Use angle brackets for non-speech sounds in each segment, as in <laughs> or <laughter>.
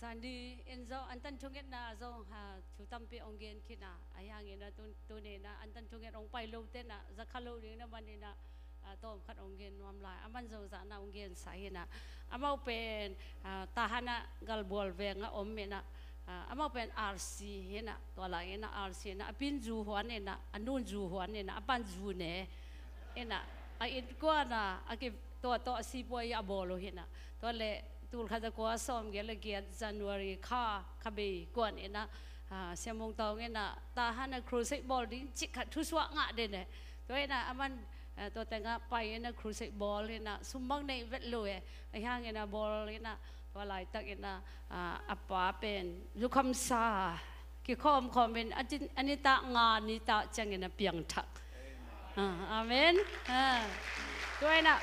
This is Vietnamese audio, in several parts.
dàn dạ, đi in zo an tan chung get na zo ha chú tam bị ông gen khi na ai hang in na tu tu ne na an tan chung get ông pai lo tên na zakalo khalo ri na ban na ตอมคัดองเงินนวมลายอามันโซซานาองเงินสาเหตนะอามาเป็นทหารกัลบอลเวงอมเมนะอามาเป็นอาร์ซีเห็นนะตัวลังเห็นนะอาร์ซีนะปินจูฮวนเห็นนะอันนจูฮวนเห็นนะอามันจูเน่เห็นนะไอ้กัวน่ะไอ้กิตัวต่อสีปวยยาบอลเห็นนะตัวเล่ตูลขัดกัวซอมเกลเกียร์จันวารีข้าขบีกวนเห็นนะเสียมงตองเห็นนะทหารครูเซบอลดิ้งจิกขัดทุสวะงะเด่นเลยตัวเองนะอามันตัวแต่งไปนะครูเซบอลเลยนะสมบังในเวทเลยไอ้ห่างนะบอลเลยนะตัวลายตักนะอัปปาเป็นลูกคำซาคี่ขอมคอมเป็นอันนี้ตางานนี้ตาจังนะเปียงทักอาเมนด้วยนะ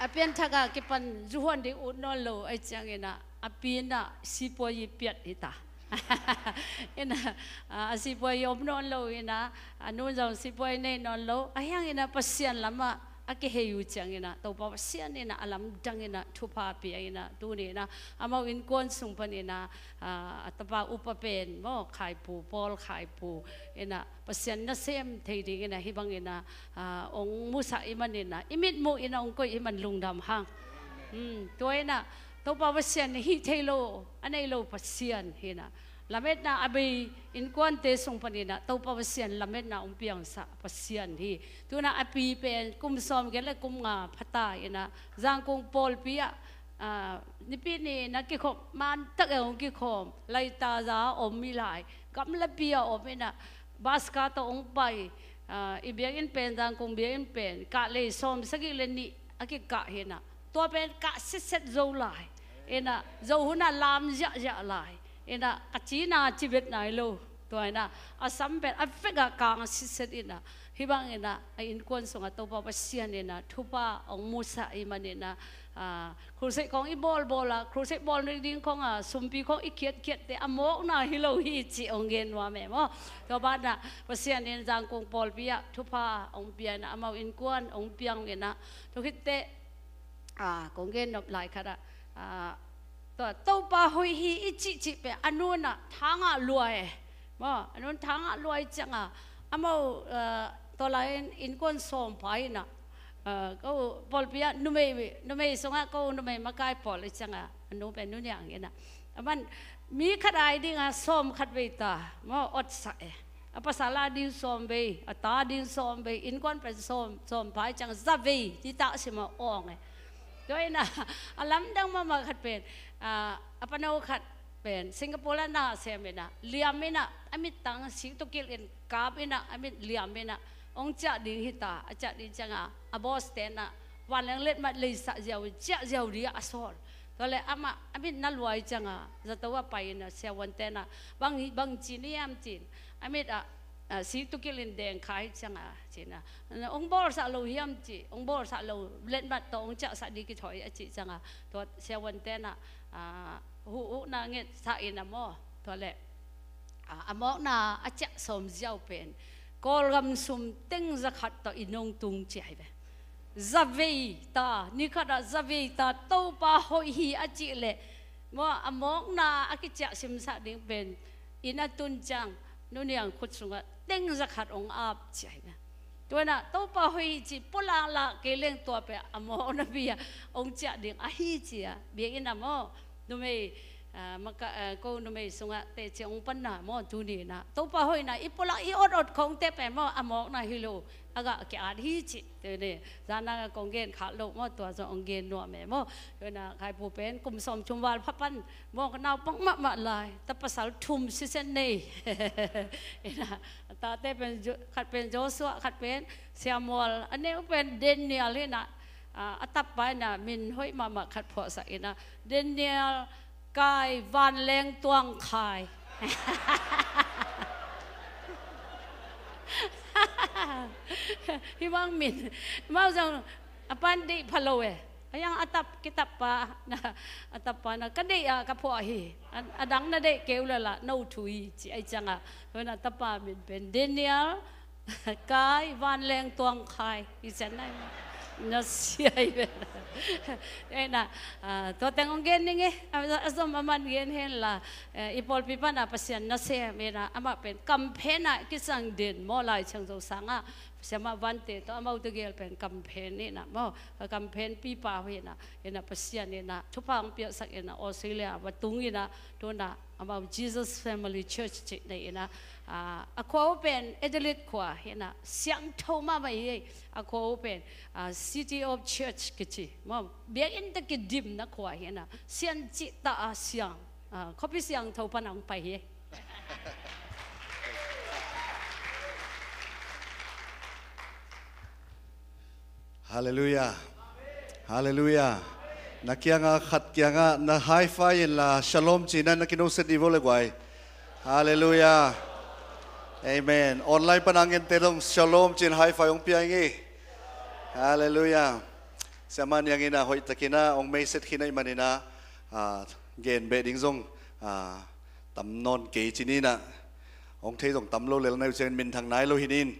อเปียนทักกิปันจวนดีอุดนอโลไอ้จังนะอเปียนนะสิปวยเปียดอีตา <laughs> ina asipoi ah, obno lo ina anu ah, jong sipoi nei non lo ayang ina pasian lama ake heyu chang ina to pa sian ina alam dang ina thupa pi ina tu ni na amau in kon sung pan ina ah, atapa upapen mo khai pu pol khai pu ina pasian na sem thei ding ina hibang ina ong musa iman ina imit mo ina ong ko iman lungdam hang um hmm, toy na tàu bảo vệ sen hi thấy lo anh ấy lo phát sen hi na hết na abi in quan te song pani na tàu bảo vệ làm hết na ông biang sa phát sen hi tu na api pen kum som cái là kum nga phata hi na giang kung paul pia ni pi ni na ki khom man tắc ong ki khom lai ta giá om mi lai gam la pia om na baska to bay à ibiang in pen giang kung biang in pen cả ka le som sagi le ni cả ka hena to bên cả set set zo lai dầu làm dạ dạ lại ena zo huna lam ja ja lai ena kachina chibet nai lo phải na asam bet afega kang si set ina hibang ina ai in kon songa to pa pasian ina thupa ong musa iman ina a krusai kong i bol bola krusai bol ni ding à, à a sumpi kong i kiet kiet te amo na hilo hi chi ong gen wa me mo to ba na pasian in jang kong bol bia thupa ong bia na amau in kon ong piang ina to hit te a à, kong gen nop lai khara ตัวตู้ปาหุยฮีอิจิจิเปอันนู้นอะทางอะรวยบ่อันนู้นทางอะรวยจังอะอามาตัวไ์อินคนส่งไปนะก็บอลเปียนุ่มไม่นุ่มไม่สงะก็นุ่มไม่มาไกลปอลจังอะอันนู้นเป็นนู้นอย่างเงี้ยนะมันมีขดายดิ่งอะส่งขัดไปตา บ่ อดใส่ภาษาลาดินซ่มเปอตาดินซ่มเปอินคนเป็นซอมซมไปจังซาเวที่ตาสิมาอ่องเงก็นะอลัมดังมามาขัดเป็นอ่าอปนาวขัดเป็นสิงคโปร์น่าเสียม่นะเลียมินะอามิตังสิงตุกิลินกาบินะอามิเลียมินะองจัดิ้งหิตาอาจัดดิ้จังอ่ะอบอสเตนะวันเล็กมาเลยสักเจ้าเจ้าเดียอสอลก็เลยอามาอามินั่นรวยจังอ่ะจะตัวไปนะเสียวันเตนะบางบางจีนี่ยามจีนอามิอ่ะสิงตุกิลินแดงขายจังอ่ะ chị na ông bố sợ lâu hiểm chị ông bố sợ lâu lên mặt tổ ông chợ sợ đi cái thổi chị rằng à thuật xe quần tên à hụ hụ na nghe sợ in à, à mò thuật lệ à mò na à chợ sớm giàu bền cô gầm sum tinh ra khát tổ inong tung chị về vậy zavi ta ni khát là zavi ta tàu ba hội hi à chị lệ mò à mò na à cái chợ sim sợ đi bền ina niang chang sung à a teng zakhat ông áp chai na tôi nói tôi pa hui chỉ po la la cái lên tua pe amo na bia ông cha điện a hi chi à bia in amo nu à mà cả cô nu me sung à te che ông pan na mo tu ni na tôi pa hui na ipo la i ot ot khong te pe mo amo na hi lo อากาศอาทิตย์เดี๋ยนี้ซานังกงเกนขาลงมอตัวสองเกนน่วยแม่โมอคือน่ะใครผู้เป็นกลุ่มสมชุมวันพปันมองกันเอาปังมามาลาย แต่ภาษาทุมซิเซนเน่เฮ้ยนะตาเต้เป็นขัดเป็นโจสวะขัดเป็นเซียมอลอันนี้เป็นเดนเนียลเลยนะอาตับไปนะมินห้อยมามาขัดพอสักนะเดนเนียลกายวันแรงตวงคาย hi mang min mau jang apan di phalowe ayang atap kitap pa na <laughs> atap pa na kade ya ah, kapo hi adang na de keu la la no thui chi ai changa na tapa min ben daniel <laughs> kai van leng tuang khai i chen nai na si ai ben <laughs> ai na ah, to teng ong gen ninge asom aman gen hen la eh, ipol pipa na pasian na se me na ama pen kam phe na kisang den mo lai chang zo sanga สมาวันเตต้องมาตัวเกลเป็นกัมเพนนี่นะมั้งกัมเพนปีป่าเห็นนะเห็นนะภาษาเนี่ยนะทุกพังเปียสักเห็นนะออสเตรเลียวัดตุงเหนะตัวนะมา Jesus Family Church เนี่ยนะอ่าขวาเป็นเอเดลิตขวาเห็นนะเสียงโทมาไปเองอ่าขวาเป็นอ่า City of Church กิจิมั้งเบียนตะกิดดิมนะขวาเห็นนะเสียงจิตตาเสียงอ่าเขาไปเสียงท่าปนังไปเอย Hallelujah. Hallelujah. Na kia nga khat kia nga na high five là shalom chỉ nên na kinu set đi vô lại Hallelujah. Amen. Online panangin telong shalom chin high five ong piangi. Hallelujah. Saman yang ina hoy takina ong may set kina imanina ah, gen be ding zong ah, tam non kế chini na. Ong thấy dòng tam lô lên nay trên min thằng nái lô hinin.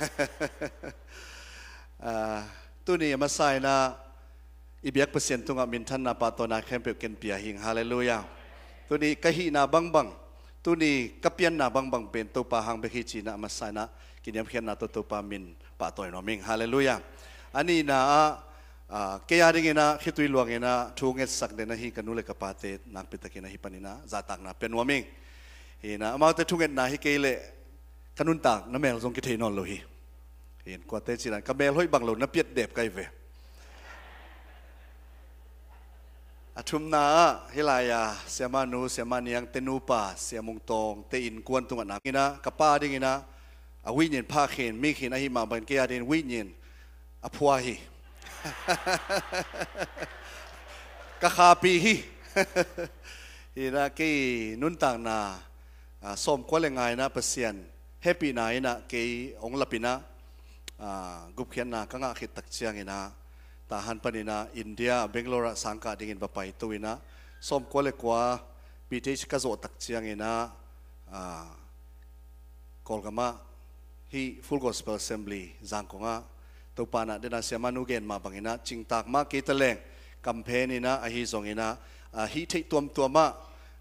<laughs> Ờ, tu ni mà sai na ibiak pasien tu ngam mintan na pa to na kempe ken pia hing hallelujah tu ni hi na bang bang tu ni kapian na bang bang pen to pa hang behi chi na mà sai na kiniam khian na to to pa min pa to no ming hallelujah ani na a kaya ring khi khitui luang na thu thunge sak de na hi kanule ka pate nak na hi panina zatak na pen waming hina amau te thunget na hi le kanun ta na mel zong ki thein on lo hi เห็นกว่าเตจินันกเมลห้อยบังหลงนับเปียดเด็บไกเวอาทุมนาฮิลายาเสียมานูเสียมานียง เตนูปาเสียมุงตองเตอินกวนตุงนักนะกป้าดิ่งนะ อวิญญาณภาเขนมีเขนอหิมาบันเกียเดนวิญญาณอภวาหิกะคาปีหิฮีนะกีนุนต่างนาส้มกวาเลงไงนะเปเซียนเฮปีไหนนะกีองลับปีนะ gup khian na kanga khit tak chiang ina ta han panina india bangalore sangka dingin bapai ina som kole kwa ptch ka zo tak chiang ina a kolgama hi full gospel assembly zangkonga topana dena Manu gen ma bangina chingtak ma kitaleng campaign ina a hi zong ina a hi thei tuam tuama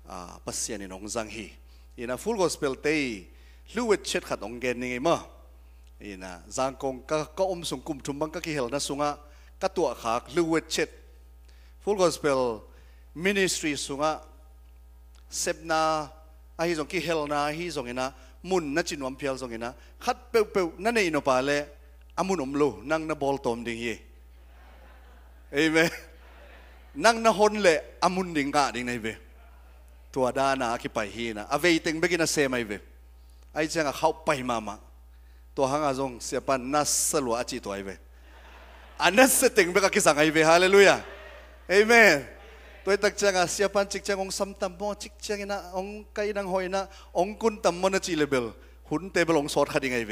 a pasian inong ong zang hi ina full gospel te luwet chet khat ong gen ni ma อีน่ะจางกงก็ก็อมสุงกุมทุมบังก็คิเหลนะสุงะก็ตัวขากลูเวชิตฟูลกอสเปลมินิสทรีสุงะเซบนาอาฮิสงกิเหลนาฮิสงอีน่ะมุนนัจินวมเพิลสงอีน่ะขัดเปียวเปียวนั่นเองโนปาเลอามุนอมลูนั่งนับบอลตอมดิ่งยีเอเมนั่งนับฮอนเลอามุนดิ่งกาดิ่งในเวตัวดานาคิไปฮีน่ะอเวยติงเบกินาเซมัยเวไอเจงก็เข้าไปมามาตัวหังอาจงเสียปันนัสสลัวอาชีตัวไอเวอันนั้นเสติงเบกกิสังไอเวฮาเลลูยาเอเมนตัวตักจังอาเสียปันจิกจังองสัมตัมโมจิกจังนะองไกนังหอยนะองกุนตัมโมนะจีเลเบลหุ่นเตเบลองสอดขัดยังไงเว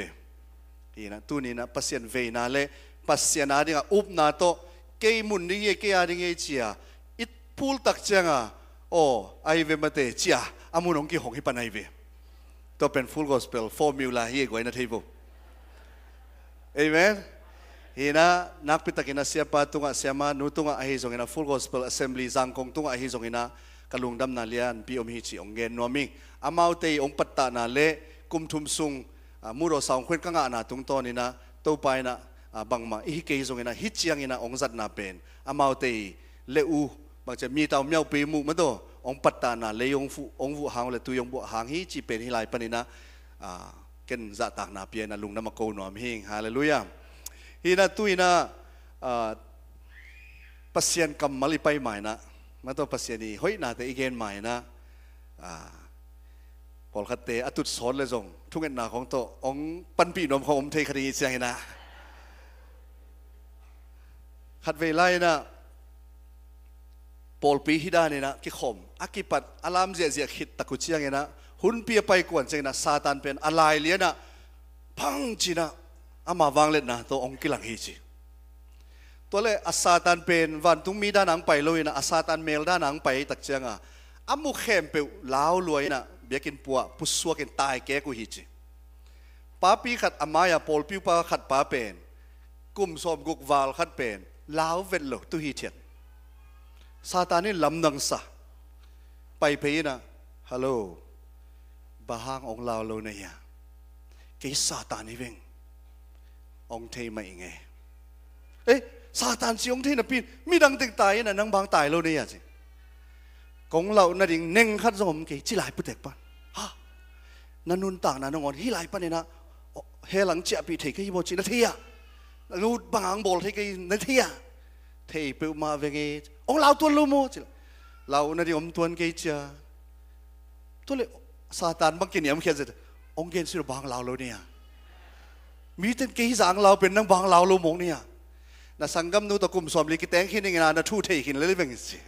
อีนะตัวนี้นะปัสยันเวนาเลปัสยันอาดิงอุบนาโตเกยมุนดิเยเกยอาดิงเอเชียอิดพูลตักจังอาโอไอเวมาเตเชียอามุนองกิหงฮิปันไอเวตัวเป็น full gospel formula เฮียกไว้นะทีบุ Amen? Hina, nakpita kina siya pa tunga siya ma, nutunga ahizong ina full gospel assembly, zangkong tunga ahizong ina, kalungdam na liyan, om hichi ong gen nuaming. Amaw te ong patta na le, kumtum sung, uh, ah, muro sa ong kwet ka nga na, tungto nina, tupay na, ah, bang ma, ihike hizong ina, hichiyang ina ong zat na pen. Amaw te, le u, bang cha mi tao miao pi mu mato, ong patta na le yung fu, ong vu hang le tu yung bu hang hi pen hi lai panina, ah, ็นจะตากนาเพียนลุงน้ำมะกูนอมหิงฮาเลลูยาฮีนัตุยนาปัสยนกำมลิไปใหม่นะมาตัวปัสยนีเฮ้ยนาแต่อีเกนใหม่นะพอลคัตเตอตุดซอนเลยจงทุกเงินาของโตองปันปีนอมของอมเทคดีเสียงนะคัดเวไลนะปอลปีฮิดานี่นะกิขมอักิปัดอารามเสียเสียคิดตะกุเชียงนะหุ่นเปียไปกวนเจนะซาตานเป็นอะไรเลี้ยนะพังจีนะอามาวางเล่นนะตัวองค์กิลังฮีจีตัวเลอาซาตานเป็นวันทุ่งมีด้านหนังไปเลยนะอาซาตานเมลด้านหนังไปตักเจียงอ่ะอามุเข้มเปลาวรวยนะเบียกินปัวพุสัวกินตายแกกูฮีจีป้าปีขัดอามายาโปลพิวปาขัดป้าเป็นกุมสอมกุกวาลขัดเป็นลาวเวนโลตุฮีเทียนซาตานนี่ลำนังซะไปเพยนะฮัลโหลบาฮังองเลาโลเนียกีซาตานิเวง องเทไม่ไงเอ๊ะซาตานสิองเทนะพินมีดังติดตายนะนังบางตายโลเนียสิกองเรานั่นเงเน่งขัดสมกีจิหลายปุตเตกปันฮะนันนุนต่างนันองอนฮิหลายปันเนี่ยนะเฮลังเจ้าปีเทกี้โบจินาเทียรู้บางองบอลเทกี้นาเทียเทปิวมาเวงีองเราตัวลูโมจิเรานั่นเอมตัวนกีเจ้าตัวเล็กซาตานบังกินเนี่ยมันเขียนเสร็จองเกนสิบางเลาเราเนี่ยมีแต่กีสังเราเป็นนังบางลาเราหมงเนี่ยนะสังกัมนูตะกุมสอมลิกิแตงข้นงานะทู่เทขินเลยเป็นสิ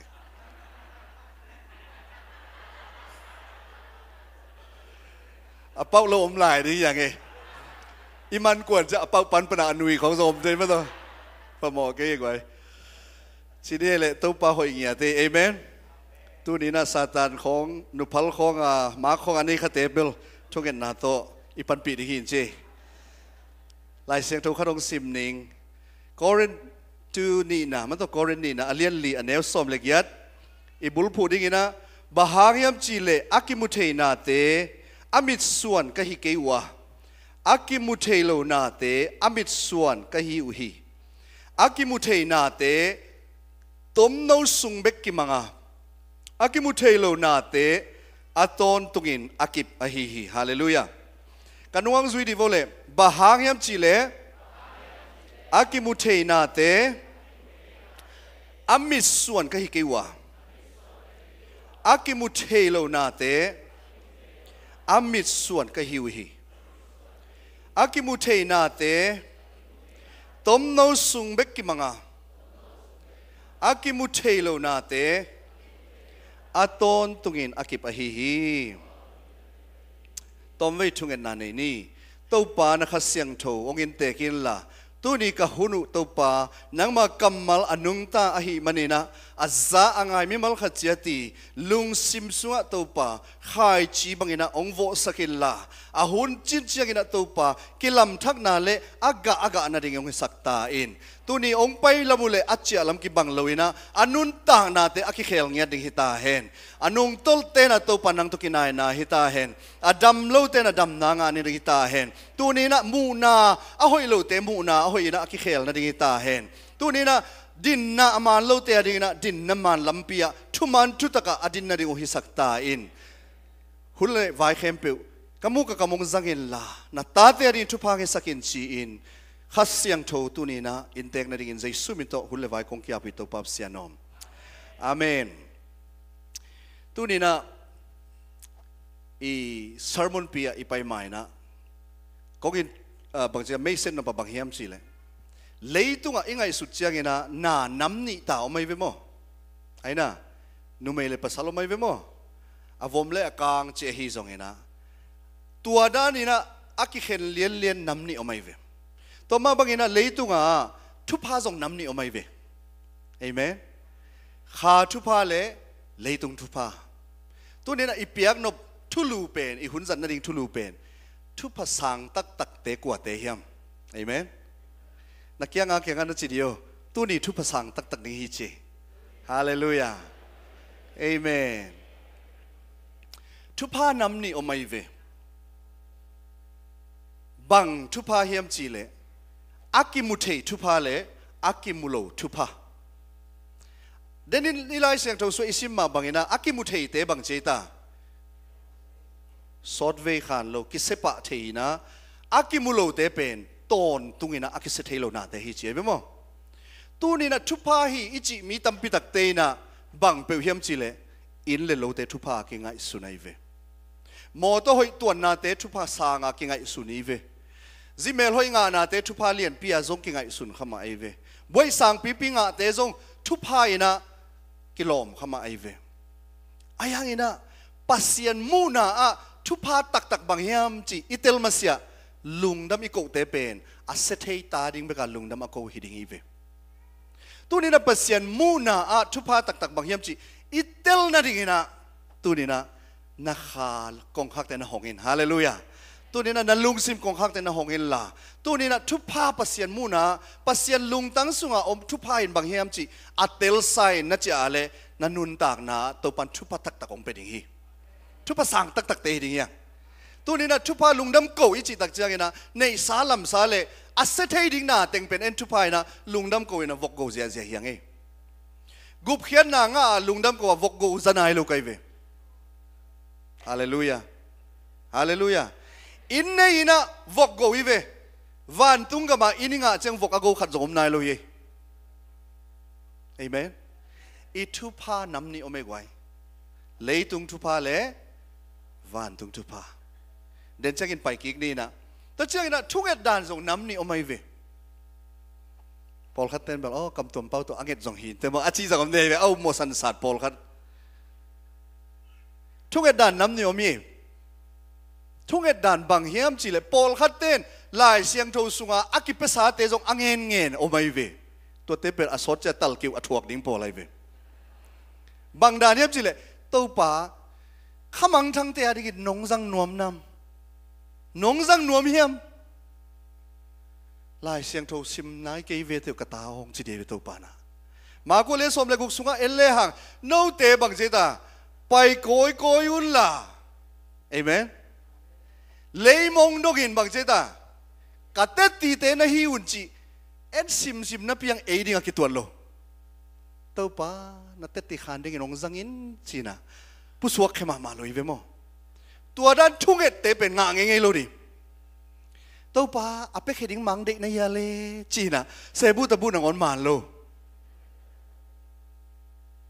อเป้าเราอมลายนี่อย่างไงอิมันกวนจะเป้าปันปนาหนุยของสมใจมั้ยตัวพมอเกยกไว้สินี้แหละตัวป้าหอยเงียเีเอเมนตูนีนาซาตานของนุพัลของอ่ามาของอันนี้คาเตเบลช่วงเงินนาโตอีปันปีดีหินเจลายเสียงทุกขรงสิมนิงกอรินตูนีนามันต้องกอรินนีนาอเลียนลีอันเนวสอมเล็กยัดอีบุลพูดิงินะบาฮางยมจีเลอากิมุเทนาเตอามิตส่วนกะฮิเกวะอากิมุเทโลนาเตอามิตส่วนกะฮิอุฮีอากิมุเทนาเตตมโนสุงเบกกิมังา Akimutelo nate aton tungin akip ahihi. Hallelujah. Kanuang zui di vole bahangyam chile akimutei nate amis suan kahikewa. Akimutelo nate amis suan kahiwihi. Akimutei nate tomno sungbek kimanga. Akimutelo nate aton tungin akip ahihi. Tomway tungin nanay ni, taupa nakasyang to, ongin tekin la, tuni kahunu taupa, nang makamal anung ta ahi manina, azza angay mimal katyati, lung simsua taupa, khai chi bangina ongvo sakin la, ahun chinchiyang ina taupa, kilam tak nale, aga-aga na ding yung saktain. tu ni ong pai lamu le achia lam ki bang loina anun tang na te aki khel ngia ding hita hen anung tol te na to panang to kinai na hita hen adam lo te na dam na nga ni hita hen tu ni na mu na a hoi lo te mu na a hoi na aki khel na ding hita hen tu ni na din na aman lo te ding na din na man lampia thu man thu taka adin na ri o hisakta in hulle vai khempe kamu ka kamong zangin la na ta te ri thu pha sakin chi in khát siang thâu tu ni na in tek na ringin zai sumin to hun lewai kong kia pito pap sianom amen Tunina, i sermon pia i mai na kong in ah, bang chia may sen na pa bang hiam sile lấy tu nga ingai sut chiang ina na nam ni ta o mai ve mo ai na nu pasalo mai ve mo avom le akang che hi zong tuada ni na aki khen lien lien nam ni o mai ve ตัวมาบางอย่าเลยตุงอ่ะทุพาส่งน้ำนี่เอาไม่เวเอเมนขาทุพาเลยเลยตุงทุพาตัวนี้นะอีเปียกนบทุลูเป็นอีหุ่นสันนดิ่งทุลูเป็นทุพาสังตักตักเตกว่าเตหิยมเอเมนนักเกียงอาเกียงอันนั้นจีเดียวตัวนี้ทุพาสังตักตักนี้ฮิจิฮาเลลูยาเอเมนทุพาน้ำนี่เอาไม่เวบังทุพาเฮียมจีเล akimuthe thupa le akimulo thupa denin nilai siang tho so isim ma bangina akimuthe te bang cheta sotve khan lo kisepa theina akimulo te pen ton tungina akise thelo na te hi che bemo tu ni na thupa hi ichi mi tampi tak te na bang pe hiam chi le in le lo te thupa ki ngai sunai ve mo to hoi tuan na te thupa sa nga ki ngai suni ve จิเมลห้อยงานาเตทุพาเลียนปีอาจงกิงไอสุนขมาไอเวบวยสังปีปิงาเตจงทุพาอินะกิลลมขมาไอเวไอยังอินะปัสยันมูนาอทุพาตักตักบางยามจีอิเตลมาเสียลุงดำอีกเตเป็นอาเซเทตาดิงเบกัลุงดำอโกหิดิงอีเวตันี้นะปัสยันมูนาอทุพาตักตักบางยามจีอิเตลนาดิงนะตันี้นะนักขากองคักเต่นะหงินฮาเลลูยาตัวนี้นะนลุงซิมกองข้างแต่นหงเอ็นลาตัวนี้นะทุพาปเสยนมูนะปเสยนลุงตั้งสุงอาอมทุพาหินบางเฮียมจีอัตเตลไซนัจอาเลนันนุนตากนาตัวปันทุพาตักตักองเป็นอย่างนี้ทุพาสังตักตักเตยดย่งี้ตัวนี้นะทุพาลุงดำโกอิจิตักเจียงนะในสาลัมสาเลอัศเทยดิ่งนะเต็งเป็นเอ็นทุพายนะลุงดำโกอินะวกโกเจียเจียเยียงเีงกุบเขียนนางาลุงดำโกวกโกจนายลูกไอเวฮาเลลูยาฮาเลลูยา in nay ina vok go ive van tung ga ma ininga cheng vok ago khat zom nai lo ye amen i thu pa nam ni ome gwai le tung thu pa le van tung thu pa den chang in pai kik ni na ta chang na thu get dan zong nam ni omai oh, ve Paul khát tên bảo oh cầm tuần bao tụ anh em dòng hình tên bảo achi dòng này về ô mô san sát Paul khát. Chúng em đàn năm nhiều miệng ทุ่งเอ็ดดันบางเฮียมจีเลยโพลขัดเต้นลายเสียงทูสุงาอักิเปสาเตจงอังเงินเงินโอไม่เวตัวเตเป็นอสดจะตัลกิวอถวกดิ้งโพลายเวบางดานเฮียมจีเลยตู้ป่าขมังทั้งเตียดิกินงจังนวมนำนงจังนวมเฮียมลายเสียงทูซิมนายเกยเวเตวกตาหงจีเดวตัวป่านะมากูเลสมเลกุกสุงาเอลเลหังโนเตบังเจตาไปโกยโกยุนล่ะเอเมน lấy mong nó gìn bằng chế ta cả tết tì tế nó hi un chị em sim sim nó piang ấy đi ngạc tuần lo tao pa nó tết tì khan đi ngọc răng in chị na bút suộc khi mà mà lối về mò tua đan chung hết tế bên ngang ngay lo đi tao pa ape à khi đi mang định này le chị na sẽ bu ta bu nàng on mà lo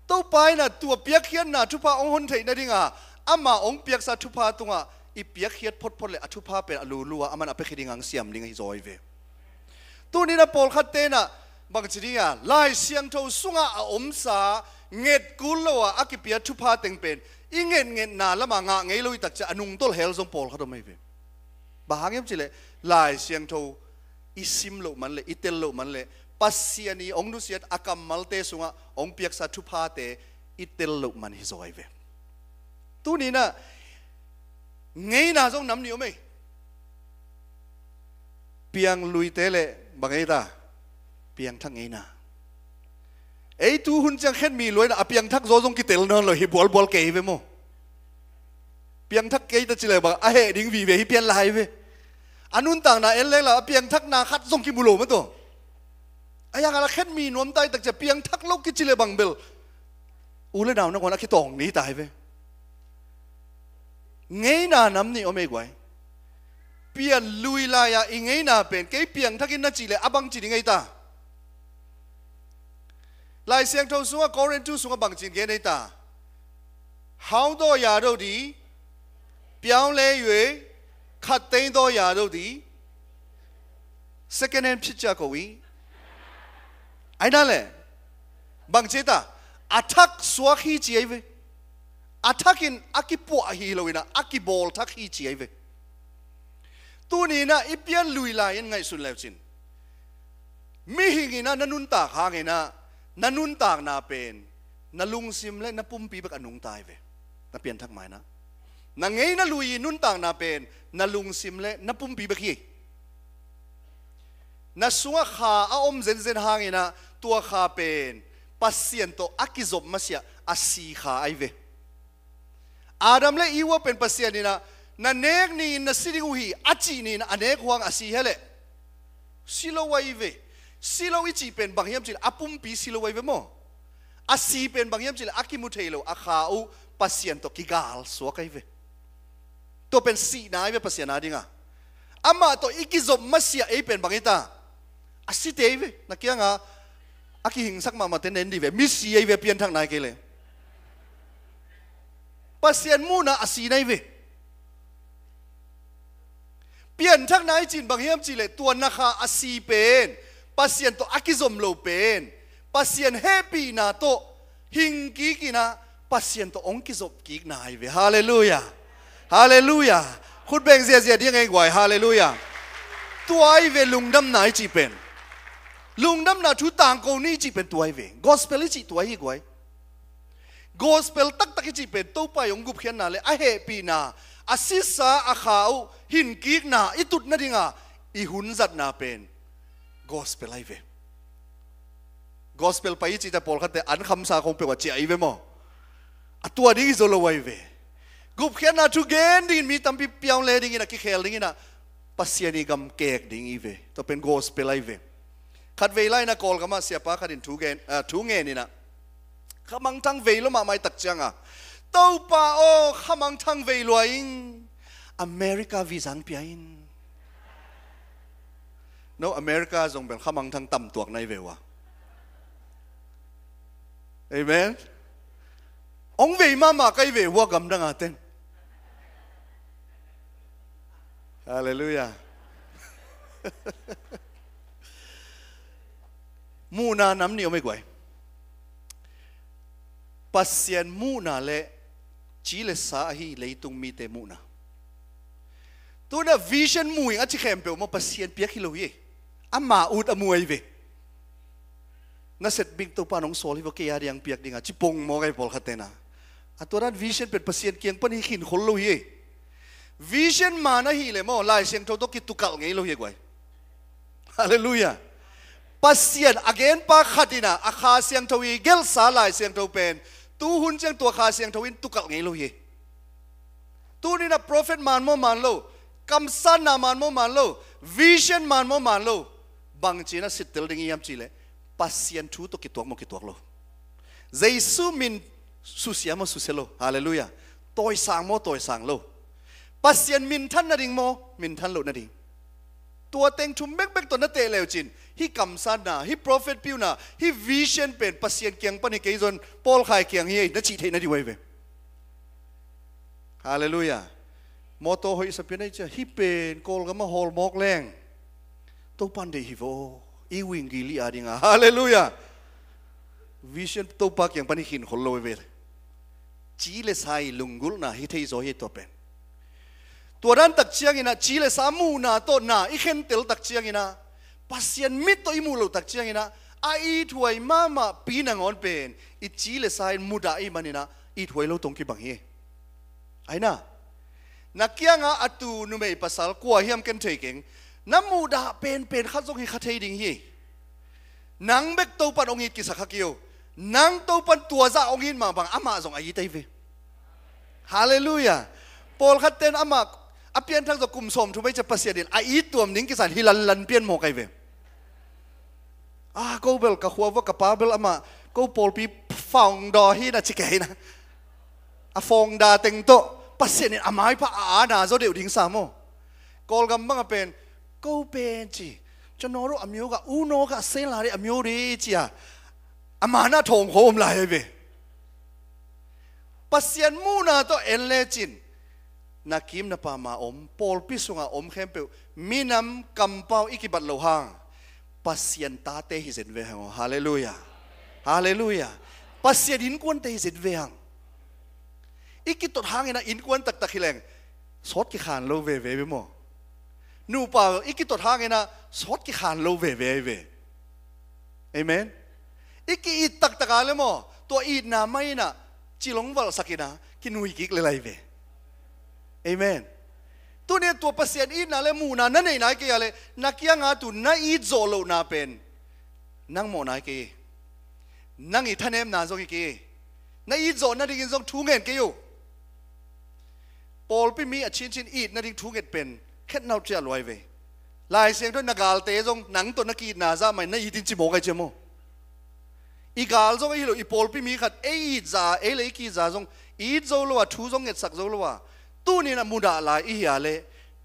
tao pa na tua piak hiền na chupa ông hôn thấy na đi ngà ama ông piak sa chupa tung à อีเปียกเขียดพดพดเลยอธุภาเป็นอลูลัวอามันอภิคดีงังเสียมดิงห้จอยเวตัวนี้นะปอลคัดเตนะบางทีนี่อะลายเสียงเท่าสุงาอมสาเงดกุลวะอากิเปียธุภาเต็งเป็นอีเงดเงดนาละมางะไงลุยตักจะอนุงตัวเฮลซงปอลคัาทำไม่เวบางอมั้งจิเลลายเสียงเท่าอิซิมลลมันเลยอิเตลุมันเลยปัสเซียนีองนุเสียดอากำมัลเตสุงาองเปียกสัตุภาเตอิเตลุมันหิจอยเวตัวนี้นะ ngay na zong nam niu me piang lui te le bangai ta piang thang ngay na ei tu hun chang khen mi loi na à, piang thak zo zong ki tel non lo hi bol bol ke ve mo piang thak ke ta chile ba a he ding vi ve hi pian lai ve anun tang na el le la piang thak na khat zong ki bulo ma to aya ga la khen mi nuam tai tak che piang thak lo ki chile bang bel ule daw na kon a ki tong ni tai ve ngena namni ome gwai pia luila ya ingena pen ke piang thakin na chile abang chi ngai ta lai siang thau suwa koren tu suwa bang chin ge nei ta how do ya do di piao le yue khat tain do ya do di second hand phit cha ko wi ai da le bang che ta athak suwa khi chi ai ve athakin akipua hi loina akibol thak hi chi ai ve tu ni na ipian lui la in ngai sun leuchin mi hingina nanun tak hangena nanun tak na pen nalung sim le napum pi bak anung tai ve na pian thak mai na na ngei na lui nun tak na pen nalung sim le napum pi bak hi na sunga kha a om zen zen hangena tua kha pen pasien akizop masia asi kha ai ve อาดัมและอีวาเป็นปัสยาียนีนะนันเนกนี่นัสิ่ิกุฮีอาจีนี่นันเนกวังอาศยเฮเลสิโลวัยเวสิโลวิจีเป็นบางยามจิลอาปุ่มปีสิโลวัยเวโมอาศิเป็นบางยามจิลอากิมุเทโลอาขาอูปัสยาียนตกิกาลสวกไอเวตัวเป็นสีนายเวปัสยาียนาดิงาอามาตัวอีกิจบมัศสียเอเป็นบางยตาอาศีเทเวนักยังอ่ะอากิหิงสักมามาเตนเ็นดีเวมิสีเอเวเปียนทางนายเกเลย pasien mu na asi nei ve pian thak nai chin bang hiam chi le tuan na kha asi pen pasien to akizom lo pen pasien happy na to hing ki ki na pasien to ong kizop ki na ai ve hallelujah hallelujah khut beng zia zia ding ai gwai hallelujah tuai ve lungdam nai chi pen lungdam na thu tang ko ni chi pen tuai ve gospel chi tuai gwai gospel tak tak chi pen to pa yong gup khian na le a he pi na asisa a khau hin ki na itut na dinga i hun zat na pen gospel ai ve gospel pa chi ta pol khate an kham sa khong pe wa chi ai ve mo atua ding zo lo wai ve gup khian na tu gen ding mi tam pi piang le ding na ki khel ding na pasiani gam kek ding i ve to pen gospel ai ve khat ve lai na kol kama sia pa khatin tu gen tu nge ni na ขมังทังเวลมาไม่ตักจังอ่ะเต้าป่าโอขมังทังเวลวยอเมริกาวีสังเปียนโนอเมริกาจงเป็นขมังทังต่ำตัวในเววะเอเมนองเวมามาใกล้เววะกำลังอาเต้นฮาเลลูยามูนาน้ำนี่ไม่กวย pasien mu na le chỉ là sa hi lấy tung mi te mu na tu vision mu ing achi khem pe mo pasien pia khi lo ye ama ut amuai ve na set big to pa nong sol hi vo ke ya riang piak dinga chi pong mo kai pol khatena atoran vision pe pasien kiang pani khin khol lo ye vision mana hi le mo lai seng to to ki tukal ngei lo ye gwai hallelujah pasien again pa khatina akha siang thawi gel sa lai siang tho pen tu hun chang tua kha siang thoin tu kal ngei lo hi tu ni na prophet man mo man lo kam san na man mo man lo vision man mo man lo bang chi na sit tel ding yam chi le pasien thu to ki tuak mo ki tuak lo jaisu min su sia su se hallelujah tôi sang mo tôi sang lo pasien min than na ding mo min than lo na ding tua teng thum bek bek to na te leo chin hi kam san na hi prophet piu na hi vision pen pasien kiang pani ke zon pol khai kiang hi na chi the na di wei ve hallelujah moto hoi sa pi nei cha hi pen kol ga ma hol mok leng to pan de hi vo i e wing gi li adinga <laughs> hallelujah vision to pa kiang pani hin hol lo ve chi le sai lungul na hi thei zo hi to pen tuan tak chiang ina chi le samu na to na i khen tel tak chiang ina pasien mit to imu lo tak chiang ina a i thuai mama ma pi ngon pen i chi le sai muda i manina i thuai lo tong ki bang hi aina nakianga atu numei pasal kwa hiam ken taking namu da pen pen khat zong hi khat hei ding hi nang bek to pan ong ki sakha kiyo nang to pan tua za ong hit ma bang ama zong ai tai ve hallelujah pol khat ten amak อเปียนทั้งตัวกลุ่มสมทุไม่จะประสียดินไออีตัวนิ่งกิสันฮิลันลันเปียนโมกัยเวอากูเบลกับหัวว่ากปาเบลอามากูโปลปีฟองดอฮีนะชิเกยนะอาฟองดาเต็งโตปรีเดนอามายพะอาณาโซเดียวดิงสามโมกอลกัมบังเป็นกูเป็นจีจะนอรู้อมิโอกะอูโนกะเซลาเรอมิโอรีจีอะอามานาทงโฮมลายเวปเสเยนมูนาโตเอลเลจิน na kim na pa maom, Paul piso nga om kempe, minam kampaw ikibat lohang, pasyentate hisit vehang. Hallelujah. Hallelujah. Pasyen inkwan te hisit vehang. Iki tot hangin na inkwan tak takileng, sot ki khan lo ve ve mo. Nu pa iki tot hangin na sot ki khan lo ve ve ve. Amen. Iki itak takale mo, to id na may na, chilong wal sakina, kinuhikik lelay ve. amen tu ne tu pasien i na le mu na na nei na ke ale na kia nga tu na i zo lo na pen nang mo na ke nang i thanem na zo ke na i zo na ding zo thu ngen ke yo Paul pi mi a chin chin i na ding thu ngen pen khet nau cha loi ve lai seng do na gal te zo nang to na ki na za mai na i tin chi mo ka che mo i gal zo i lo i pol pi mi khat e i za e le ki za zo i zo lo a thu zo nge sak zo lo wa tu ni na muda la i ya le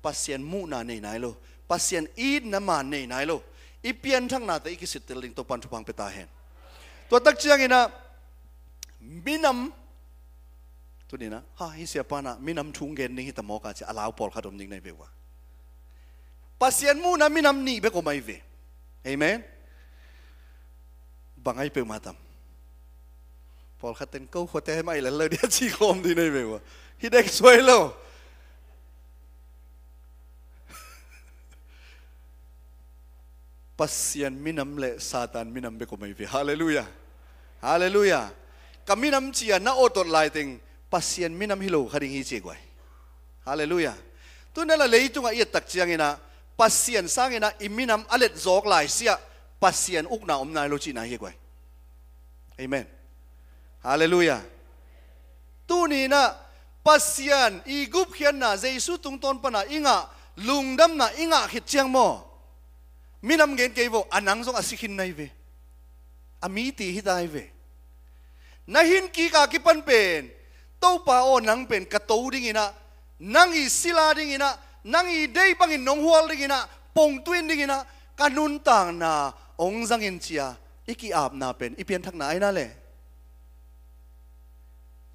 pasien mu na nei nai lo pasien i na ma nei nai lo i pian thang na ta ki sitel ling to pan thupang pe ta hen to tak chiang ina minam tu ni na ha hi sia pa na minam thung gen ni ta mo ka cha alaw pol kha dom ning nei bewa pasien mu na minam ni be ko mai ve amen bangai pe matam pol kha ten ko khote mai la le dia chi khom di nei bewa Hideksuelo. Pasian minam le satan minam be ko mai ve. Hallelujah. Hallelujah. Kaminam chia na otot lighting pasian minam hilo kharing hi chi kwai. Hallelujah. Tu na la lei tu nga yet tak chiang ina pasian sang ina iminam alet zok lai sia pasien uk na om nai lo chi na hi kwai. Amen. Hallelujah. Tu ni na pasian i gup khian na jesu tung ton pana inga lungdam na inga khit chiang mo minam gen ke bo anang zong asikhin nai ve ami ti hi dai ve na hin ki ka ki pan pen to pa o nang pen ka to ding ina nang i sila ding ina nang i dei bang in nong hual ding ina pong twin ding ina kanun tang na ong zang in chia iki ap na pen ipian thak na aina le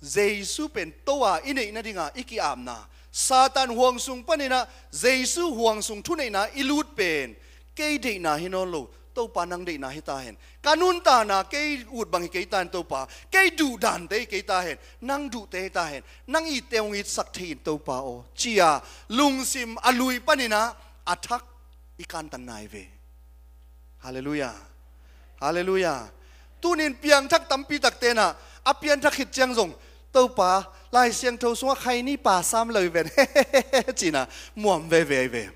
giêsu pen toa ine na dinga iki amna satan huang sung panina giêsu huang sung thune na ilut pen ke de na hinolo to pa nang de na hita hen kanun ta na ke ut bang ke tan to pa ke du dan de ke ta hen nang du te ta hen nang i teung i sak thin to pa o chia lung sim alui panina athak ikan tan nai ve hallelujah hallelujah tunin piang thak tampi tak te na apian thak hit chang jong tàu bà lại xem thâu xuống hay ni bà sam lời về chỉ là muộn về về về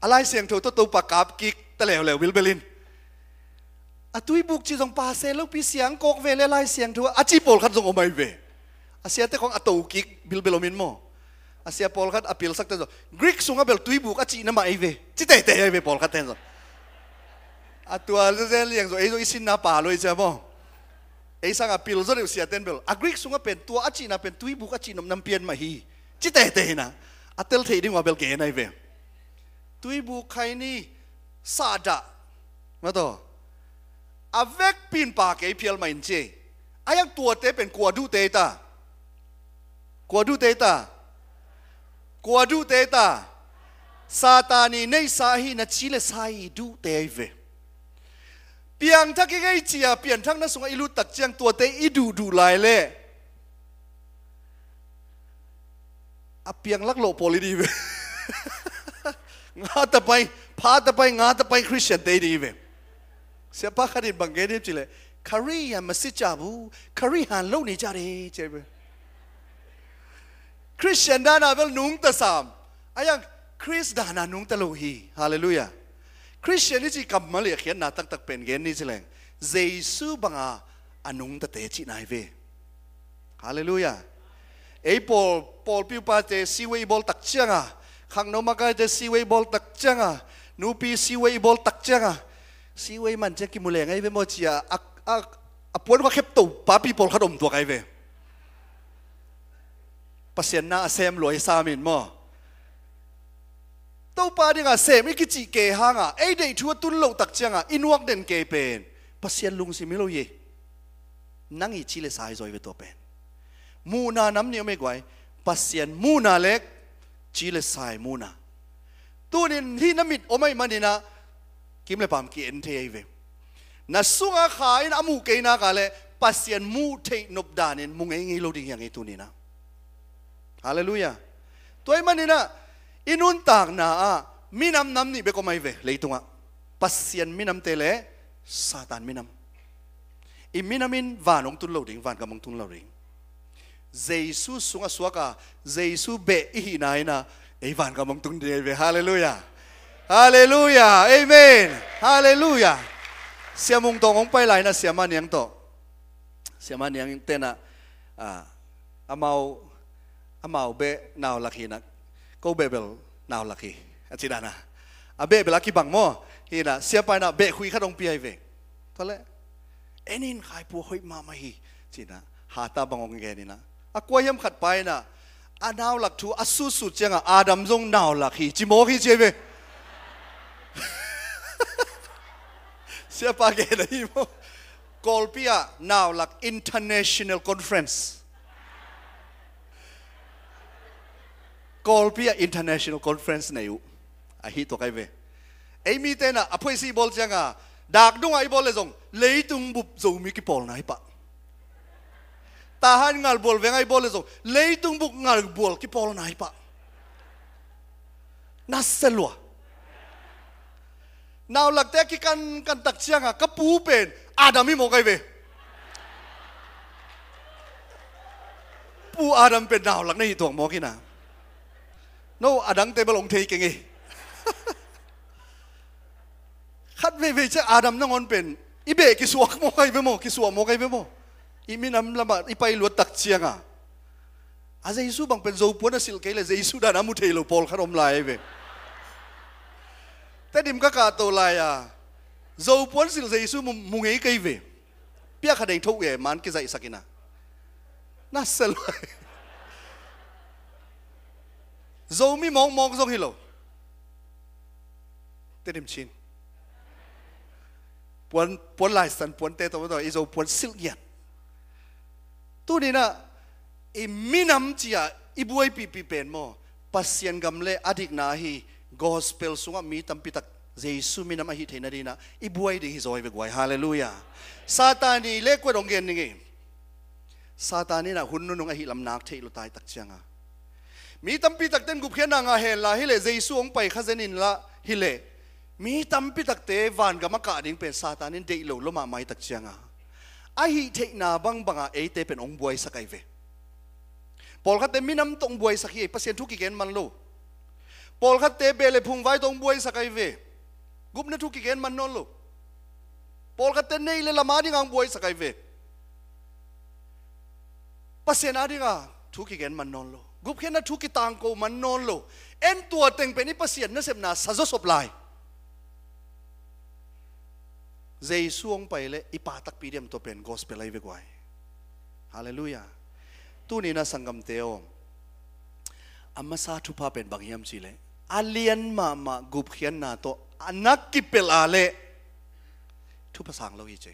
à lại xem thâu tàu bà cáp kí ta lèo lèo bil belin à tuy buộc chỉ dòng bà xe lúc bị xiang cọc về lại lại xem thâu à chỉ bol khát dòng omai về à xe thế con à tàu kí bil belomin mo à xe bol khát à pil sắc tên rồi greek xuống à bel tuy buộc à chỉ nằm mai về chỉ tệ tệ về bol khát tên rồi à tua lên liền rồi ấy rồi xin na bà rồi chứ không ấy sang à pil rồi xia tên bel agric sunga pen tua achi na pen tui bu achi nom nam pian ma hi chi te te na atel thấy đi wa bel ke nai ve tui bu khai ni sa da ma to avek pin pa cái pial ma in che ayak tua te pen kwa du te ta kwa du te ta kwa du te ta sa satani nei sa hi na chile sai du te về. เปียงทักไงเจียเปลี่ยนทั้งนั้นสงอิลูตัดเจียงตัวเตอีดูดูลายเล่อเปียงลักโลโปลิดีเว งาตะไปพาตะไปงาตะไปคริสเตียนเตดีเวเสียปาคดิบังเกดิบจิเลคารียังมาสิจาบูคารีหันโลนี่จาเรเจเบคริสเตียนดานาเวลนุงตะสามอายังคริสดานานุงตะโลฮีฮาเลลูยาคริสเตียนนี่จีกับมาเลียเขียนนาตักตักเป็นเกนนี่สิแหลงเยซูบังอาอนุงตะเตจินายเวฮาเลลูยาไอ้ปอลปอลพิวปาเจซีเวบอลตักเจียงอะขังโนมากาเจซีเวบอลตักเจียงอะนูปีซีเวบอลตักเจียงอะซีเวมันจะกิมุเลงไอ้เวมอจิอาอักอักอปวนว่าเข็บตูปาปีปอลขดมตัวไอ้เวปัสเซียนนาเซมลอยซามินมอ tâu pa đi ngà xem cái chị kề hang à ấy để chúa tuân lâu tắc chăng à in walk đến kề pen pasian lung si milo ye nang i chile sai rồi về tổ pen mu na nắm nhiều mấy quái pasian mu na lek chile sai mu na tu nên hi nắm mít ôm ấy mà đi na kiếm le bám ki en thế về na sunga khai na mu ke na kale pasian mu te nop danen mung ei ngi lo đi yang ei tu ni na hallelujah toy na inuntak na ah, minam nam ni beko mai ve leitung a pasien minam tele satan minam i minamin vanong tun lo ding van kamong tun lo ding Jesus sunga suaka Jesus be ihi na ina ei van kamong tun de ve hallelujah hallelujah amen hallelujah siamung tongong pai lai na siaman yang to siaman yang tena à ah, amau amau be nao là khi nặng Ko bebel nào là khi anh chị đàn à à bê bê là khi bằng mò hi là siapa na bê khui khát ông pi ai về có anh in khai pu hoi ma ma hi chị na à, hà ta bằng ông nghe đi na à quay em khát pai na à nào là thu à su su chăng à adam zong nào là khi chỉ mò khi chơi về siapa <laughs> cái đấy mò Kolpia nào là international conference Columbia International Conference na yu. A hito kay ve. Ay mi te na apoy si bol siya nga. Dak dung ay bol lezong. Lay bub zo ki pol na pa. Tahan ngal bol ve ngay bol lezong. Lay tung buk ngal bol ki pol na pa. Naselwa. Now lagte ki kan kan tak siya nga kapupen. Adami mo kay ve. Pu adam pe daw lak na hitong mo kina. no adang table ong thei kengi Khát ve ve chắc adam nó ngon pen ibe ki suak mo kai ve mo ki suak mo kai ve mo imin am lama ipai luat tak chianga a jaisu bang pen zo pona sil kai le jaisu da na mu thei lo pol kharom lai ve ta dim ka ka to lai ya zo pon sil jaisu mu ngei kai ve pia kha dei thau ye man ki jai sakina na salwai zo mi mong mong zong hi lo te dim chín, puan puan lai san puan te to to i zo puan sil yan tu ni na i minam chia i buai pi pi pen mo pasien gam le adik na hi gospel sunga mi tam pi tak Giêsu mi nam hi thena dina i buai di hi zoi ve gwai hallelujah satani le ko dong gen ni satani na hunnu nong hi lam nak thei lo tai tak chianga มีตัมปีตักเต้นกุเพียนนางาเฮนลาฮิเลเจสุองไปขาเจนินละฮิเลมีตัมปีตักเตวันกามกาดิ่งเป็นซาตานินเดลโลลมาไม่ตักเชียงอาไอฮิเทนาบังบังอาเอเตเป็นองบวยสกายเวพอลคัตเตมีน้ำตรงบวยสายเอพัศยซนทุกิเกนมันโลพอลคัตเตเบลพุงไว้ตรงบวยสกายเวกุบเนทุกิเกนมันนโลพอลคัตเตเนี่ยเลละมาดิงองบวยสกายเวพัศยซนาดิงอ่ะทุกข์กันมันนอนโลกุบเขียนนะทุกข์ต่างโกมันนอนโลเอ็นตัวเต็งเป็นนิพเสียนนะเสมนาสัจสบลายเจส่วงไปเลยอีปาตักปีเดียมตัวเป็นกอสเปลไลเวกไวฮาเลลูยาตูนี้นะสังกัมเตวอามาสาทุพาเป็นบางยามสิเลยอาเลียนมามากุบเขียนนาโตอนักกิเปลอาเลทุภาษาเราอีเจ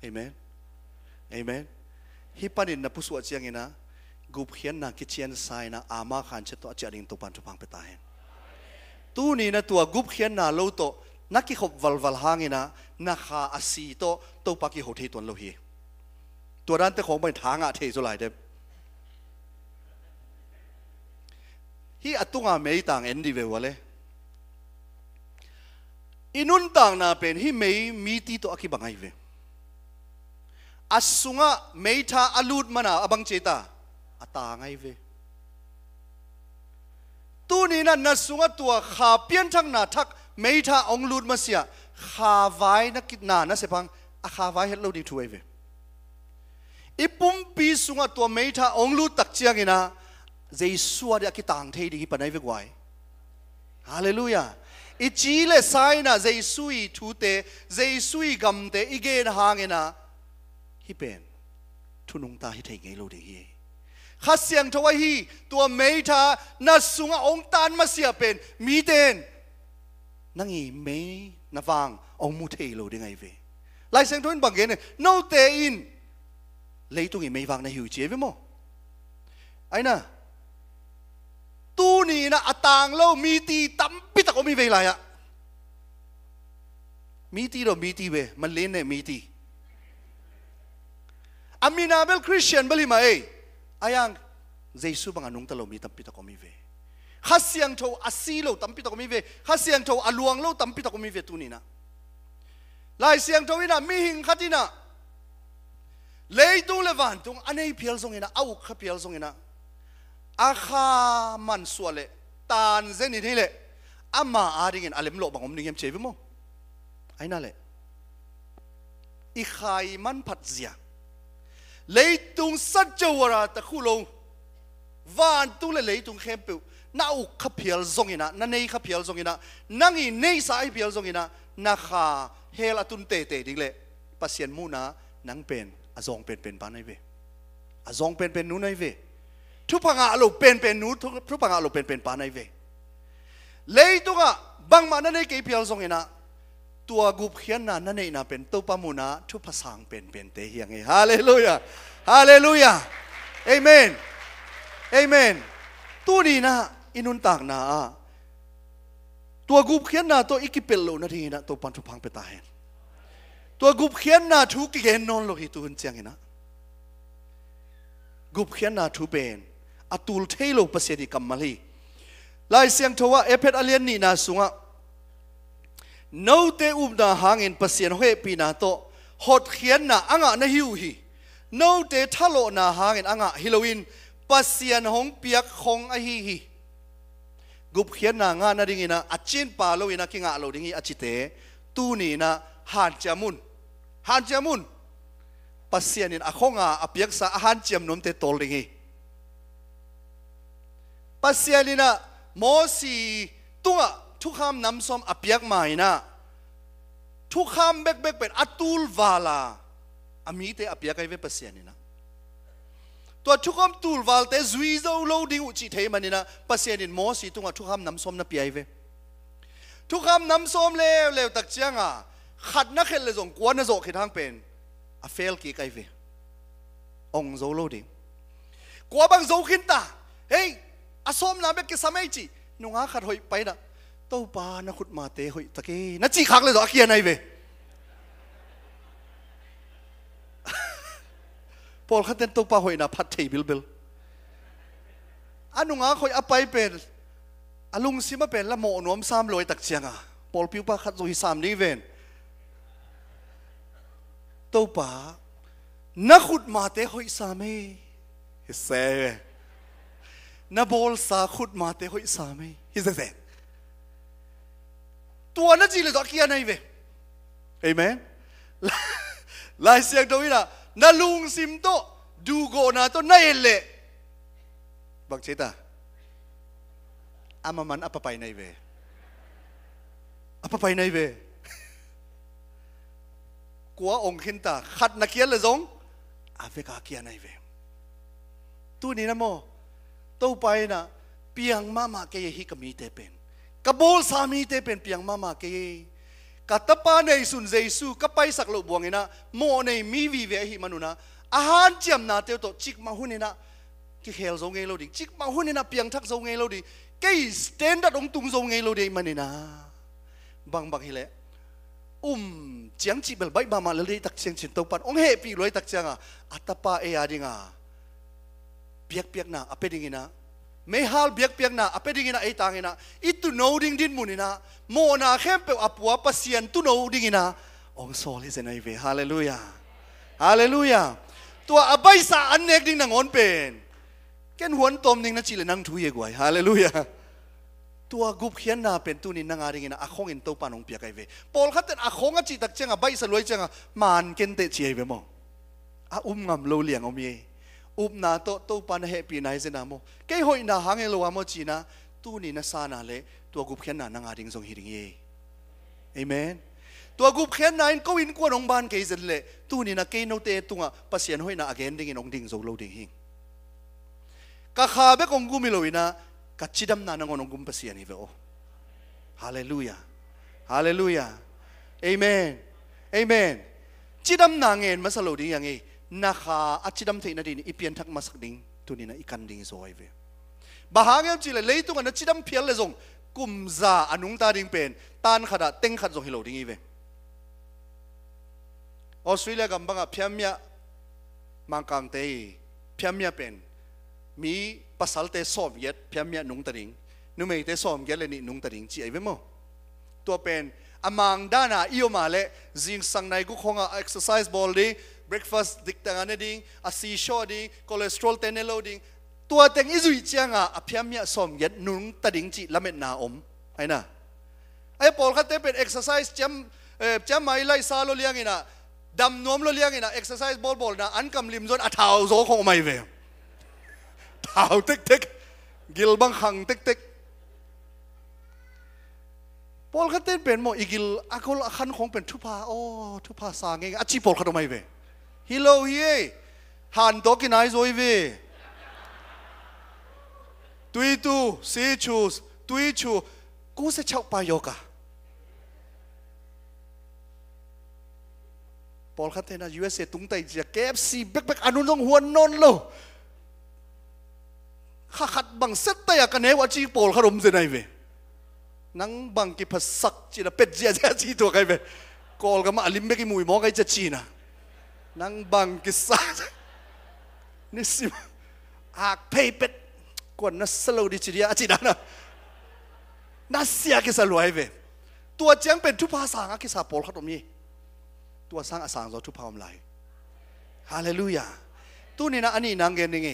เอเมนเอเมน hi panin na pusu chiang ina gup hian na ki chen sai na ama khan che to cha ding to pan thupang pe ta hen tu ni na tua gup hian na lo to na ki khop wal wal hangina na kha asi to to pa ki hothi ton lo hi tua ran te khong bai thanga the zo lai de hi atunga mei tang endi di ve wale inun tang na pen hi mei mi ti to aki bangai ve asunga meitha alut mana abang cheta ata ngai ve tu ni na na sunga tua kha pian thang na thak meitha ong lut ma sia kha vai na kit na na sepang a kha vai hello lo di thu ve ipum pi sunga tua meitha ong lut tak chiang ina jesu ada kitang thei di panai ve gwai hallelujah ichi le sai na jesu i thu te jesu i gam te igen hangena ฮิเป็นทุนงตาฮิเทงไงโลเดียข้าเสียงทวายฮีตัวเมยทานัสุงองตานมาเสียเป็น มีเดนนั่งอีเมยนาฟังองมุเทโลดีไงเวลายเสียงทุนบางเกนโนเตอินเลยตุงอีเมยฟังในหิวเจี๊ยบมั้งไอ้น่ะตู้นี้นะอต่างเล่ามีตีตั้มปิตะก็มีเวลาอะมีตีหรอมีตีเวมันเล่นเนี่ยมีตี amina bel Christian beli ma ei ayang Giêsu bằng anung talo mi tam pita komi ve khasiang tho asilo tam pita komi ve khasiang tho aluang lo tam pita komi ve tunina lai siang tho ina mi hing khatina leitung levantung anei pial song ina au kha pial song ina akha man suale tan zen in hile ama aringen alem lo bang om ning em chevimo aina le ikhai man phat zia เลยตุงสัจจวราตะคู่ลงวานตุเลยเลยตุงเข้มเปิวน่าอุกขเพียลจงอินะนั่นเองขเพียลจงอินะนั่งอินเนยสายเพียลจงอินะนาคาเฮลตุนเตเตดิ่งเลยปัสเซียนมูนะนังเป็นอาจงเป็นเป็นปานไอเวอาจงเป็นเป็นนู้นไอเวทุพังอาลุเป็นเป็นนู้นทุพังอาลุเป็นเป็นปานไอเวเลยตุ่ะบางมานั่นเองเกี่ยลจงอินะตัวกุบเขียนน่ะนั่นเองนะเป็นตัวปมุนะทุพสังเป็นเป็นเตียงไงฮาเลลูยาฮาเลลูยาเอเมนเอเมนตัวนี้นะอินุนตากนะตัวกุบเขียนน่ะตัวอิกิเปลโลนาทีนะตัวปันทุพังเปตาเห็นตัวกุบเขียนน่ะทุกเกนนนโลหิตุนเจียงนะกุบเขียนน่ะทุเป็นอตุลเทโลปเสดิกัมมาลีลายเสียงทว่าเอเพ็ดอเลียนนี่นาสุงะ no te ubna hangin pasien hohe pinato hot khian na anga na hiu hi no te thalo na hangin anga halloween pasien hong piak khong a hi hi gup khian na nga na ringina achin pa loina kinga lo ringi achite tu ni na han chamun han chamun pasian in akhonga apiak sa han chem nom te tol ringi pasian ina mosi tunga ทุกคำน้ำส้มอเปียกมานะทุกคำเบกเบกเป็นอตุลวาลาอามีเตอเปียกไอเวปเสียนี่นะตัวทุกคำตุลวาลเตจุยเจ้าโลดิอุจิเทมันนี่นะปเสียนินโมสีตุงทุกคำน้ำส้มนับเปียเวทุกคำน้ำส้มเลวเลวตักเจียงอ่ะขัดนักเห็นเลยส่งกวนนะโจขิดทางเป็นอาเฟลกี่ไกเวองโจโลดิกวนบางโจขินตาเฮ้ยอาส้มน้ำเบกกิสมัยจีนุ่งหาขัดหอยไปนะต้าปานะขุดมาเตหอยตะเกนัจีคักเลยดอกเกียนไอเวพอลขันเต้นเต้าปาหอยนะพัดเทบิลเบลอันนุ่งอาคอยอภัยเป็นอลุงซิมาเป็นละโมนวมซ้ำลอยตักเชียงอ่ะพอลพิวปาขัดโซฮิซ้ำนี่เวนเต้าปานะขุดมาเตหอยซ้ำเฮเซนะบอลสาขุดมาเตหอยซ้ำเฮเซเซตัวนั่นจีเลยจอดเกียร์ในเวเอเมนลายเสียงตรงนี้นะนาลุงซิมโตดูโกนาโตนั่นเละบักเจตาอามามันอัปไปในเวอัปไปในเวกัวองคินตาขัดนักเกียร์เลยจงอาเวกาเกียร์ในเวตู้นี้นะโมตู้ไปนะเปียงมามาเกยฮิกมีเตเป็น ka bol sami te pen piang mama ke ka tapa nei sun jesu ka pai sak lo buang ina mo nei mi vi ve hi manuna ahan chiam na te to chik ma hunina ki hel zo ngei lo ding chik ma hunina piang thak zo ngei lo ding cái standard ông tung dâu ngay lâu đây mà nè na bằng bằng hile um chẳng chỉ bel bay bà mà lấy tắc chẳng chỉ tàu pan ông hệ pi lấy tắc chẳng à atapa e à đi ngà piak piak na apê đi ngà ไม่ฮัลเบียกเปียกนะอเป็ดิ่งนะไอต่างนะอิตุโนดิ่งดินมุนินะโมนาเข้มเปอปัวปัสยันตุโนดิ่งนะองโซลิเซนไอเวฮาเลลูยาฮาเลลูยาตัวอบายสาอันเนกดิ่งนางอนเป็นแก่นหวนตมดิ่งนะจิเลนังทุยกวยฮาเลลูยาตัวกุบเขียนนาเป็นตุนินนางาดิ่งนะอคงอินโตปานองเปียกไอเวปอลขัดเตนอคงอจิตักเจงอบายสลวยเจงมันเกนเตเชียเวมองอาอุ้มงำโลเลียงอมี up na to to pan he pi nai zena mo ke hoi na hang lo amo china tu ni na sa na le tu gup khen na nga ding song hiring ye amen tu gup khen na in ko in ko rong ban ke zen le tu ni na ke no te tu nga pasien hoi na again ding in ong ding zo lo ding hing ka kha be kong gumi lo ina ka chidam na na ngonong gum pasien hi ve o hallelujah hallelujah amen amen chidam na ngen masalo ding yang e นาคาอาชีดัมเทนนดินอีเพียนทักมาสักดิ้งตัวนี้นะอีกันดิ้งซอยเวบาฮางเอลจิเลยตุงอันอาชีดัมเพียลเลยจงกุมซาอนุงตาดิ้งเป็นตานขัดเต็งขัดจงฮิโลดิ้งเวออสเตรเลียกำบังอ่ะพีิมยมังกังเตยพิมยาเป็นมีภาษาเตสอมเย็ดพิมยานุงตาดิ้งนุ่มเอเตสอมเย็ดเลยนี่นุงตาดิ้งจีไอเวมั้อตัวเป็นอามังดานอ่ะอิโอมาเลจิงสังในกุคงอ่ะเอ็กซ์ไซส์บอลดี breakfast dik ta ngane ding a si sho ding cholesterol te ne lo ding tua teng izui chiang a aphyam ya som yet nung ta ding chi lamet na om aina ai pol kha te pet exercise cham cham mai lai sa lo liang ina dam nom lo liang ina exercise bol bol na an kam lim zon a thau zo khong mai ve thau tek tek gil bang khang tek tek ปอลขัดเต้นเป็นหมออีกิลอาคอลขันของเป็นทุพาโอ้ทุพาสางเองอาชีพปอลขัดทำไมเว้ฮิโลฮีฮันตกินไอโซยีวีตุยตูซีชูสตุยชูกูจะเช่ไปายกะบอลคัตเทนายูเอสเอตุงไตจะเก็บซีเบกเบกอนุนงหัวนนนโลข้าขัดบังเซตตยกันเนว่าจีปอลขรมเซนไอเวนังบังกิพัสักจีละเป็ดเจียเจียจีตัวไกเวกอลกามาอลิมเบกิมุยมองไงจะจีนะนังบังกิสานิสิมอากเพเปกวนนัสโลดิจิเดียจิดานะนัสเซียกิสาลวยเวตัวเจียงเป็นทุพภาษาอักิสาโปลขัดตรงนี้ ตัวสร้างอสังโซทุพภามไหลฮาเลลูยาตัวนี้นะอันนี้นางเกนยังไง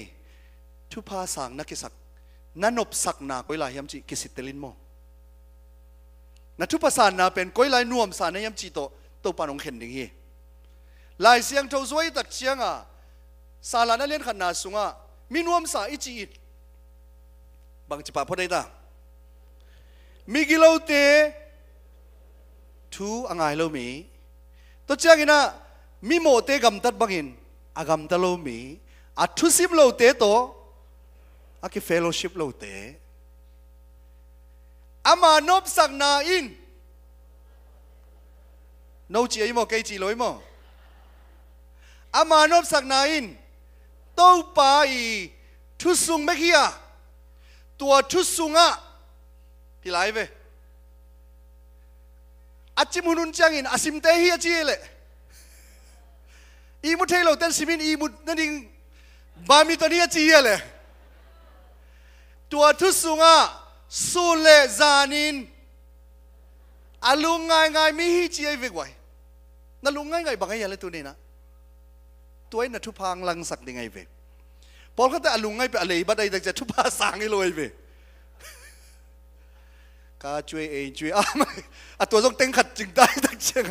ทุพภาษาอักิสักนันอบสักนาก้อยลายยำจีกิสิตเตลินโมนัทุพภาษานาเป็นก้อยลายนวมสานยำจีโตตัวปานองเข็นยังไง lai siang thâu zoi tak chiang à sa la na liên khăn sung à, mi nuam sa ít chi ít, bằng chỉ pa po đây ta mi gi lo te thu angai lo mi to chiang na, mi mo te gam tat bangin agam ta lo mi a thu sim lo te to a ki fellowship lo te ama nop sang na in nấu chi ai mo cây chi loi mo ามานบสักนาอินเต้าปาอีทุสุงเมกี้อะตัวทุสุงอะพี่ไลเวอาจิมุนุนจังอินอาซิมเตฮีอาจีเลอีมุเทโลเตนซิมินอีมุนันิงบามิตอนี้อาจีเลตัวทุสุงอะสุเลจานินอาลุงง่ายง่ายมิฮิจีเอวิกไว้นั่นลุงง่ายง่ายบางอย่างเลยตัวนี้นะตัวนั้นทุพางลังสักยังไงเวพอลก็แต่ลุงไงไปอะไรบัดใดจะทุพาสางให้เลยเวกาช่วยเองช่วยอ้าไม่อะตัวต้องเต็งขัดจึงได้ตั้งเชียง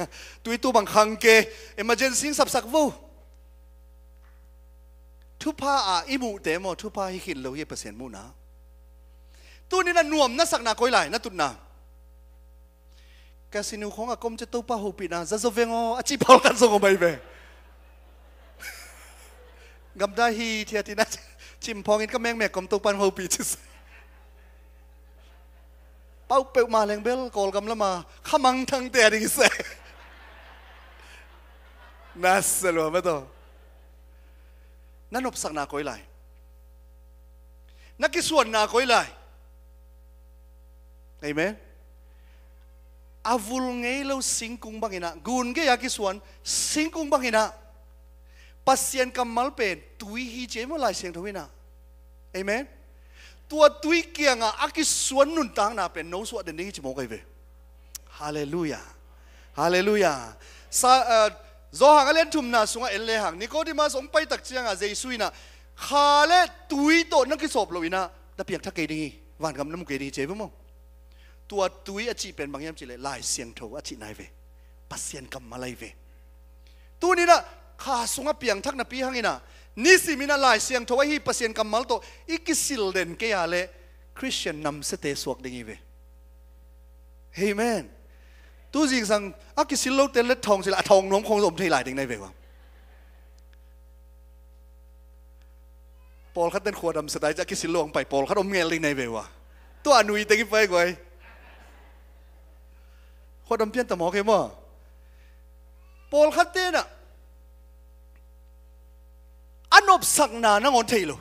ตัวตัวบางครั้งเกเอเมอร์เจนซี่สับสักวูทุพาอ่ะอิมูเตมอทุพาฮิคินเราเย่เปอร์เซ็นต์มูนะตัวนี้น่ะนวมน่ะสักนาก้อยไหลน่ะตุนนะกาสินูของอากมจะตัวป้าหูปีนะจะโซเวงออจิพอลกันส่งออกไปเวกับได้ฮีเทียตินาชิมพองอินก็แมงแมกกับตุปันโฮปีจิสเป้าเปมาแรงเบลกอลกำละมาขมังทั้งเตียดิเสนสเสลัวไม่ต้องนั่นอบสักนาคอยไหลนักกิส่วนนาคอยไหลเอเมนอาวุลเงยเราสิงคุงบังอินะกุนเกยกิส่วนสิงคุงบังอินะ pasien kam mal pen tui hi che mo lai seng thawina amen tua tui kianga aki suan nun tang na pen no suat den chi mo kai ve hallelujah hallelujah sa uh, zo hang alen thum na sunga elle hang nicodemus om pai tak chianga jaisui na khale tui to na ki sop loina da piak thak ke ding wan gam nam ke ding che mo tua tui a chi pen bang yam chi le lai siang tho a chi nai ve pasien kam malai ve tu ni na ข้าสุงเปียงทักนับปีหังอินะนี่สิมินาลายเสียงทวาาฮีเปเสีเซนกัมมัลโตอีกิสิลเดนเกียเลคริสเตียนนำเสตสวกดิ่งอีเวเฮแมนตู้จิงสังอักิสิลโลเตเลทองสิละทองน้องคงสมทีหลายดิ่งในเววะปอลขัดเต้นขวดดำสไตล์จะกิสิลลงไปปอลขัดอมเงลิงในเววะตัวอนุยติงไปกวยขวดดำเพี้ยนแต่หมอเขมอปอลขัดเต้นอะ anop sak na na ngon thailo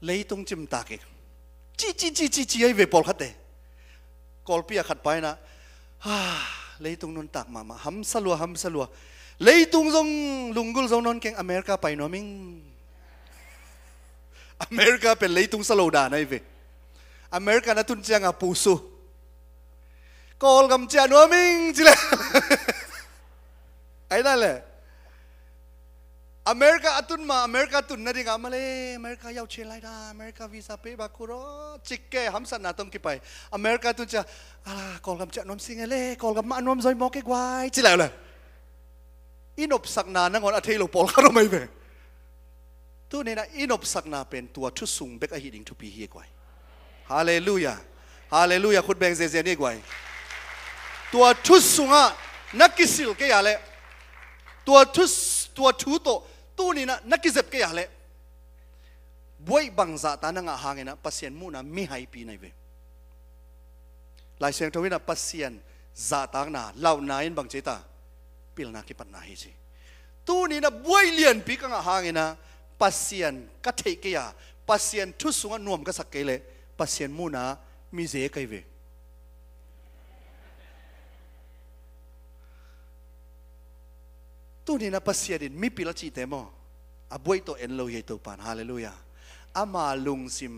lấy tung chim ta kì chi chi chi chi chi ấy về bol khát tệ col pia khát bài na ha, lấy tung non tạc mà mà hâm sa lúa hâm sa lúa lấy tung zong lungul zong non keng America bài nó America phải lấy tung sa lô đà về America na tun chiang à pu su col gam chia nó mình chỉ là ấy là lẽ อเมริกาตุนมาอเมริกาตุนนั่นเองอมเลยอเมริกาอยากเชลัยด้อเมริกาวีซ่าเปบักคุรอชิกเก้ฮัมสันนาต้องกี่ไปอเมริกาตุนจะอ่าคอลกับจะนอมสิงเล่คอลกัมมาอนอมซอยมอกเกวายจิแล้วเลยอินอบสักนานังอนอเทลปอลคารุไม่เป็นตัวนี้นะอินอบสักนาเป็นตัวทุสุงเบกอหิดิงทุพีเฮียกวายฮาเลลูยาฮาเลลูยาคุดแบงเซเซนี่กวายตัวทุสุงอ่ะนักกิสิลเกียเลยตัวทุสตัวทุโต tu ni na nakizep ke yale buai bang za ta na nga na, pasien mu na mi hai pi na ve lai seng to na pasien za ta na lau na in bang che pil na ki pat na hi chi tu ni na buai lian pi ka nga na pasien ka thei ke ya pasien thu sunga nuam ka sak ke le pasien mu na mi je kai ve ุนีนับเสียดินมิปิลจิตเอมอบวยตัวเอ็นโลยโตปานฮาเลลูยาอามาลุงซิม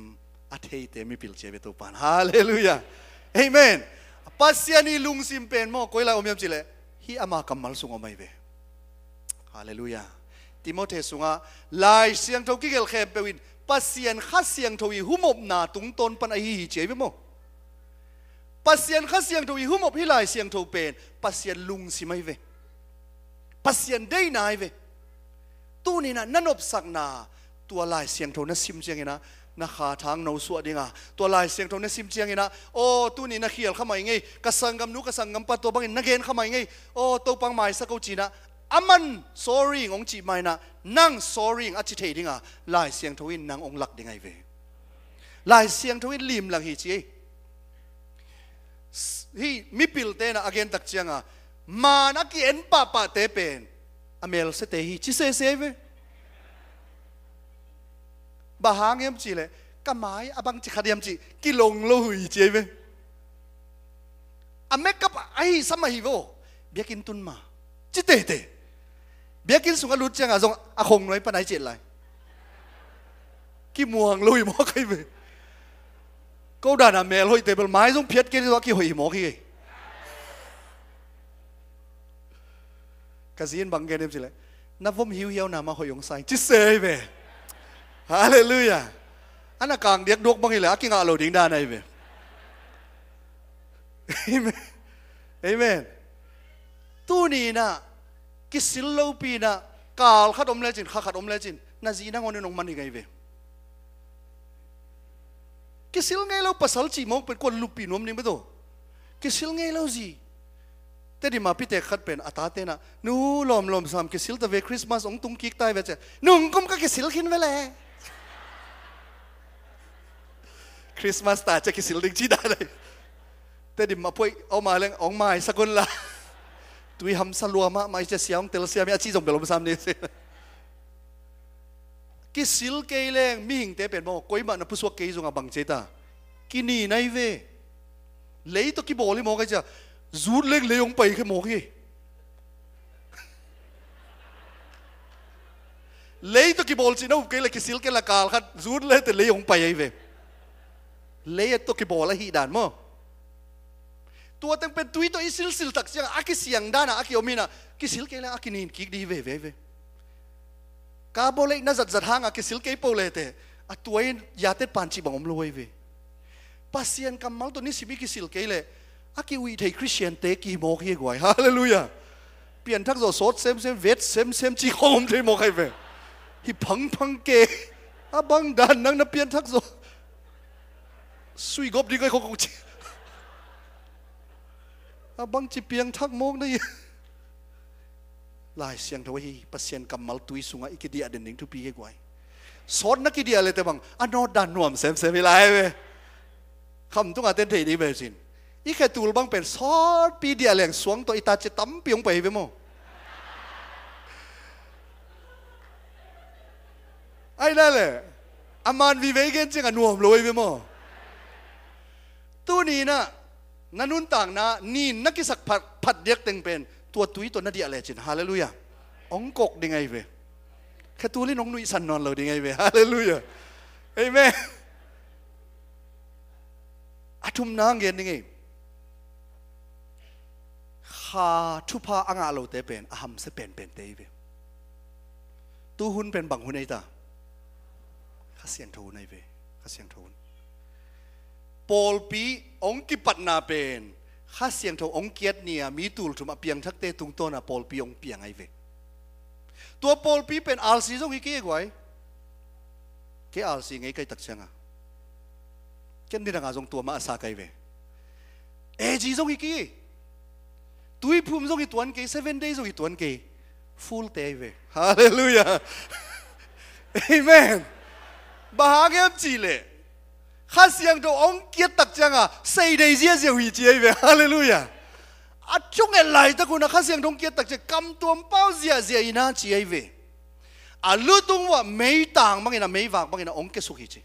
อัตเฮตเอมิปิลจิเวโตปานฮาเลลูยาเอเมนปัสยานีลุงซิมเป็นโมค็ยลาอมยมจิเลฮีอามากัมมัลสุงอมัยเวฮาเลลูยาทิโมเทสุงาลายเสียงทกิเกลเขมเปวินปัสยานข้าเสียงทวีหุมอบนาตุงตนปัไอหีฮีเจวิโมปัสยานข้าเสียงทวีหุมอบฮีลายเสียงทวเป็นปัสยานลุงซิมม่เวปัศยันได้นายเวตู้นี่นะนันบสักนาตัวลายเสียงโทนัสิมเจียงนะนะขาทางโนสวดีงาตัวลายเสียงโทนัสิมเจียงนะโอ้ตู้นี่นะเขียเข้ามายไงกระสังกำนุกระสังกำปัตตัวบางเงินนักเกนขมายไงโอ้ตัวปังหมายสกุจีนะอามันสอรี่งองจีไม่นะนั่งสอรี่งอจิเทดีงาลายเสียงทวินนางองหลักดีงาเวลายเสียงทวินลิมหลังหิจีฮีมิปิลเตนะอเกนตักเจียงอ่ mà nó kiến bà bà tế bền amel sẽ tế hi chứ sẽ sẽ với bà hàng em chỉ lệ cái máy à băng chỉ khát em chỉ cái lồng lâu hủy chế với à make up ai sao mà hi vô biết kinh tuân mà chứ tệ tệ biết kinh sung ăn lút chăng à dòng à không nói bên ấy chuyện lại cái mùa hàng lâu hủy mò cái <laughs> về câu đàn à mẹ lôi tế bờ máy dùng biết kinh đó cái hủy mò cái cái gì bằng cái đêm gì lại na vom hiu hiu nào mà hồi yong sai chi se về hallelujah anh là càng điếc đuốc bằng gì lại cái ngã lầu đỉnh đa này về amen amen tu ni na cái xin lâu pi na cả khát ôm lên chín khát ôm lên chín na gì na ngon nên ông mani ngay về cái xin ngay lâu pasal chỉ mong bên quân lupi nuông nên bắt đầu cái xin ngay lâu gì แต่ดิมาพี่เตขัดเป็นอาตาเตนะนูลอมลอมสามกิสิลตะเวคริสต์มาส องตุงกิกตายเวเจนุ่งกุมก็กิสิลขินเวเลยคริสต์มาสตาจะกิสิลดิงจีได้เลยแต่ดิมาพวยเอามาเลยองไม้สกุลละตุยหำสลัวมาไม่จะเสียงเตลเสียมีอาชีพจงเปลมสามนี่สิกิสิลเกเรงมีหิงเตเป็นบอกกอยมันผู้สวกเกยจงอบังเจตากินีไนเวเลยตกิโอลีมองกันจ้ะ rút lên lấy ông bảy cái mổ gì lấy tôi cái bol chỉ nó cái là cái sil cái là cà khát rút lên thì lấy ông bảy ấy về lấy tôi cái bol là hi đàn mò tua tăng bên tuy tôi sil sil tắc sang aki siang đàn aki omina cái sil cái là aki nín kí đi về về về cá bol lấy nó giật giật hang aki sil cái bol lệ thế à tua ấy giá tết pan chỉ bằng ông lôi về pasien kamal tôi ní sibi cái sil cái lệ ác kỳ ui thầy Christian tế kỳ một hi gọi Hallelujah biển thắc rồi sốt xem xem vết xem xem chỉ khom thấy một hay về thì phăng phăng kê à băng đàn năng nó biển thắc rồi suy góp đi cái không cũng chỉ à băng chỉ biển thắc mông đấy lại xem thôi hi pasien cầm mal tuy sunga ikidia đến những thứ pi cái quái sốt nó kidia lại thế bang. anh à, nó đàn nuông xem xem lại về không tung à tên thầy đi về xin อีแค่ตูบังเป็นซอดปีเดียแหลงสวงตัวอิตาจะตั้มเปียงไปไปมอไอ้นั่นแหละอามานวีเวเกนจึงอนวมลอยไปมตัวนี้นะนันุนต่างนะนี่นักกิสักผัดผัดเด็กเต็งเป็นตัวตุ้ยตัวนาดีอะไรจินฮาเลลูยา องกกดีไงไปแค่ตัวนี้น้องนุยสันนอนเลยดีไงไปฮาเลลูยาเอเมนอาทุมนางเงินดีไงาทุพาอ่างาโลเตเป็นอาหัมสเป็นเป็นเตเวตูหุนเป็นบังหุนไอตาข้าเสียงทูนไอเวข้าเสียงทูนปอลปีองกิปัตนาเป็นข้าเสียงทูองเกียรติเนียมีตูลถุมาเปียงทักเตตุงโตนอะปอลปีองเปียงไอเวตัวปอลปีเป็นอาลซีซงอีกี่กไวยเกีอาลซีไงไกตักเชียงอะเกนี่ดังอาจงตัวมาอาซาไกเวเอจีซงอีกี่ tuy phum zong i tuan ke seven days zong i tuan ke full te về <laughs> hallelujah amen bahagyam chile đồ ông ong kiat chăng à say day zia zia wi chi về <laughs> hallelujah à chung el lai ta kuna à, khasiang dong kiat tak che cầm tuam bao zia zia ina chi ai ve a lu tung wa mei tang mangina mei wak mangina ong ke su hi chi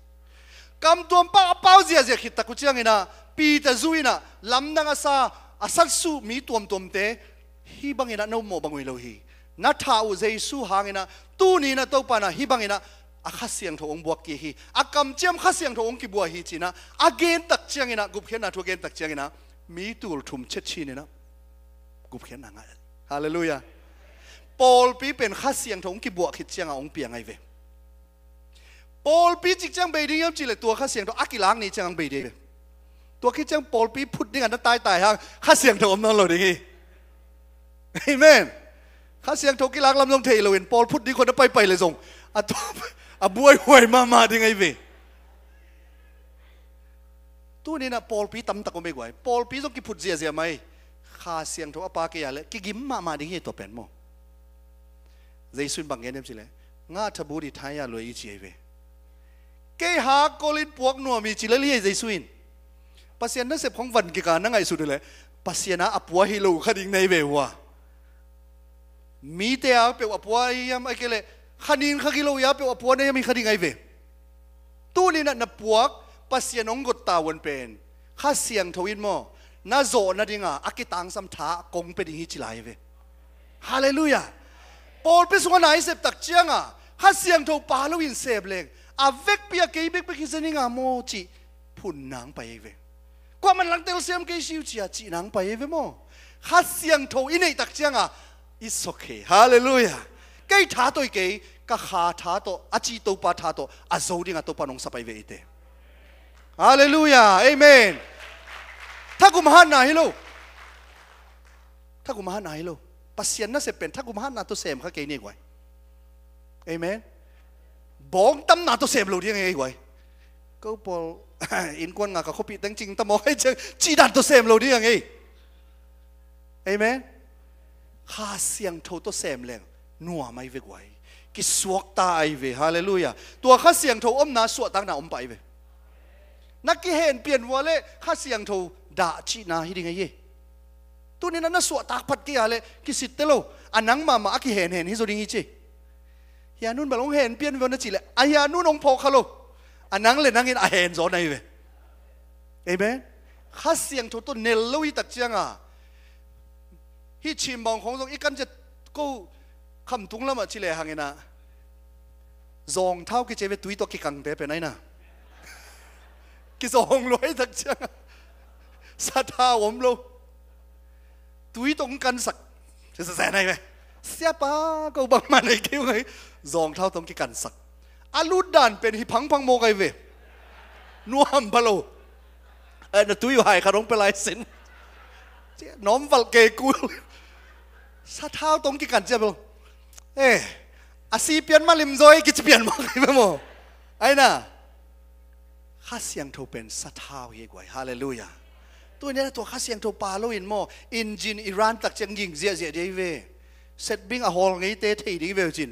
kam tuam pa bao zia zia khit ta ku chiang ina pi ta zuina lam nang asa asal su mi tuam tuam te hi bang bangina no mo bangui lo hi na tha u zai su hangina tu ni na to pa na hi bangina a kha siang tho ong buak ki hi a kam chem kha siang tho ong ki bua hi china again tak chiang ina gup khen na thu again tak chiang ina mi tur thum che chi ni na gup khen na nga hallelujah Paul pi pen kha siang tho ong ki bua khi chiang a ong piang ai ve Paul pi chik chang be ding yam chi le tua kha siang tho akilak ni chang be de ตัวคิดจังโปลปีพุทธนี่กันตายตายฮะข้าเสียงโถมนอนหลยด้เอเมนข้าเสียงโถกีรักลำลงเทเลเวนโปลพุทธนี่คนไปไปเลยส่งอะตัวอะบวยหวยมามาดิไงี่ตู้นี่นะโปลปีตำตะกุไม่ไหวโปลปีต้องกิพุทธเสียเสียไหมข้าเสียงโถอปาเกียเลยกิกิมมามาดิไงตัวเป็นโมเจสุนบังเงียนสิเลยงาทบุริทายาลอยอีเจเวเกฮากลินพวกนัวมีจิลเลียเจสุนปัสเซียนนั่นเสพของวันกิการนั่งไงสุดเลยปัสเซียนอปัวฮิโลขดิ่งในเววะมีแต่เอาเปียวอปัวยามไอเกลเลขดิ่งขกิโลยาเปียวอปวัวในยามีขดิ่งไงเวตู้นี่นั่นปัวกปัสเซียนองกตาวันเป็นข้าเสียงทวินโมนาโจนาดิงาอักิตังสัมถากงเป็นอิงฮิจลายเวฮาเลลูยาปอลเปสุวรรณไอเสพตักเชียงอ่ะข้าเสียงทวปาลวินเสพเลงอาเวกเปียกเกยเบกเปกิเซนิงอาโมจิพุ่นนางไปเว qua mình lăng tel xem cái siêu chia chị nắng bay với mò hát xiang thâu in này tắc chiang à it's okay hallelujah cái thả tôi cái cả khá thả to à chị tàu pa thả to à dâu đi ngà tàu pa nông sập bay về ite hallelujah amen thắc cũng hát nào hello thắc cũng hát nào hello pasien nó sẽ bền thắc cũng hát nào tôi xem cái này quay, amen bóng tâm nào tôi xem luôn đi ngay quay, câu bol อินกวนงากับขปีตั้งจริงตมอให้เจอจีดัดตัวเซมเราดิยังไงเอเมนข้าเสียงโทตัวเซมแรงนัวไม่เวกไวกิสวกตายเวฮาเลลูยาตัวข้าเสียงโทอมนาสวดตั้งนาอมไปเวนักกิเห็นเปลี่ยนวัวเลข้าเสียงโทด่าจีนาฮิดิงไงย่ตัวนี้นั้นสวดตักพัดกี้อะไรกิสิตเตโลอันนังมามากิเห็นเห็นฮิโซดิงิจีเฮียนุนบลอาเห็นเปลี่ยนวัวนจีเลยอายานุนองพอคาโลอันนั้นเลยนั่งเห็นเห็นโซนไหนเว้ยเอเมนข้าเสียงทุกตัวเนลลุยตัดเจียงอ่ะฮิชิมบองของตรงอีกันจะกูคำทุงละมาชิเลหังเงนะซองเท่ากิเจเวตุยตัวกิกังเปเป็นไงนะกิซองลอยตัดเจียงซาทาอมโลตุยตรงกันสักจะแสนไหนเว้ยเสียป้าก็บังมาในคิวไงซองเท่าตรงกิกันสักอาลูดดันเป็นหิพังพังโมไกเวนัวฮัมพะโล เอ็นตุยหายขนมเปลายสินน้อมวัลเกกู สะเท้าตรงกิกันเจาบุเอ๊อาซีเปลี่ยนมาลิมโซยกิจเปลี่ยนมาไกยแม่โมไอ้น่ะข้าเสียงทูเป็นสะเท้าเฮกวยฮาเลลูยา ตัวนี้ตัวข้าเสียงทูปาโลอินโมอินจินอิรันตักเจียงยิงเจียเจียเีเวเซตบิงอะฮอลงี้เตะทีดีเวจิน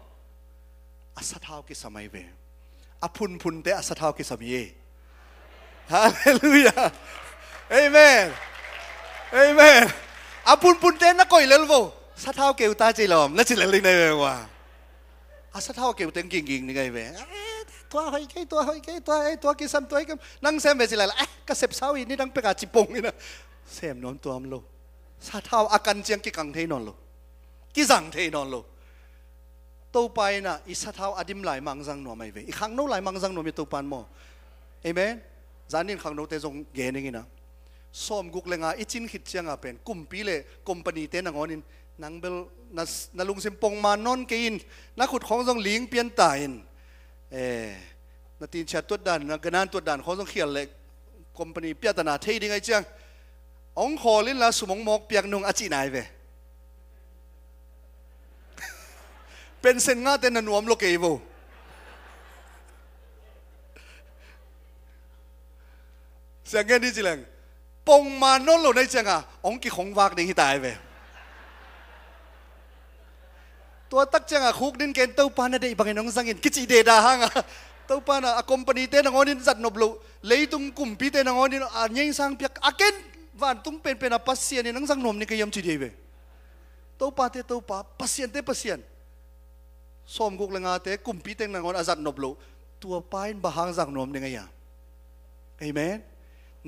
สทาวกิสมัยเวอพุนพุนเตอสทาวกิสมัยฮาเลลูยาเอเมนเอเมนอพุนพุนเตนักอยเลลโวสทาวเกวตาจิลอมนั่นจิเลลิงในเวว่าอาสทาวเกวเตงกิ่งกิ่งนี่ไงเวตัวหอยเกตัวหอยเกตัวไอตัวกิสัมตัวไอกันั่งเซมเวสิละเอ๊กระเซ็บเศร้าอีนี่นั่งเปกาจิปงนี่นะเซมนอนตัวมโลสาเท้าอาการเจียงกิกังเทนอนโลกิสังเทนอนโลตัวไปน่ะอิสท้าอดิมไหลมังสังหนัวไม่เวอีกครั้งนู้ไหลมังสังหนัวมีตัวปานโมเอเมนจานินครั้งนู้เตจงเกนีงนะส้มกุกเลงาอิจินขิดเชียงอ่ะเป็นกุมปีเลยคอมพานีเตนงอนินนังเบลนัลุงสิมปงมานนเกินนักขุดของจงหลิงเปลี่ยนตายเอนาตีนแชตัวดันนักงานตัวดันเขาง้งเขียนเลยคอมพานีเปียตนาเทยดิไงเจียงองคอลินละสมองมอกเปียกนุงอจินายเว bên pension nga te na nuam lo ke bo sang gen di chilang pong ma no lo nei à, ông ki khổng wak ding hi tài về. tua tắc tak à, khúc din ken tau pa bằng na dei bangin ong zangin kichi de da à, tau pa na a company te nang onin zat noblo leitung kumpi te nang onin a nyeng sang piak aken van tum pen pen a pasien nông sang nom ni ke yam chi de ve tau pa te tau pa pasien te pasien ส้มกุกเลงาเตะกุมปีเต็งนางอนอาจัดนบลุตัวป้ายบะหางจากนมเดงไงยะเอเมน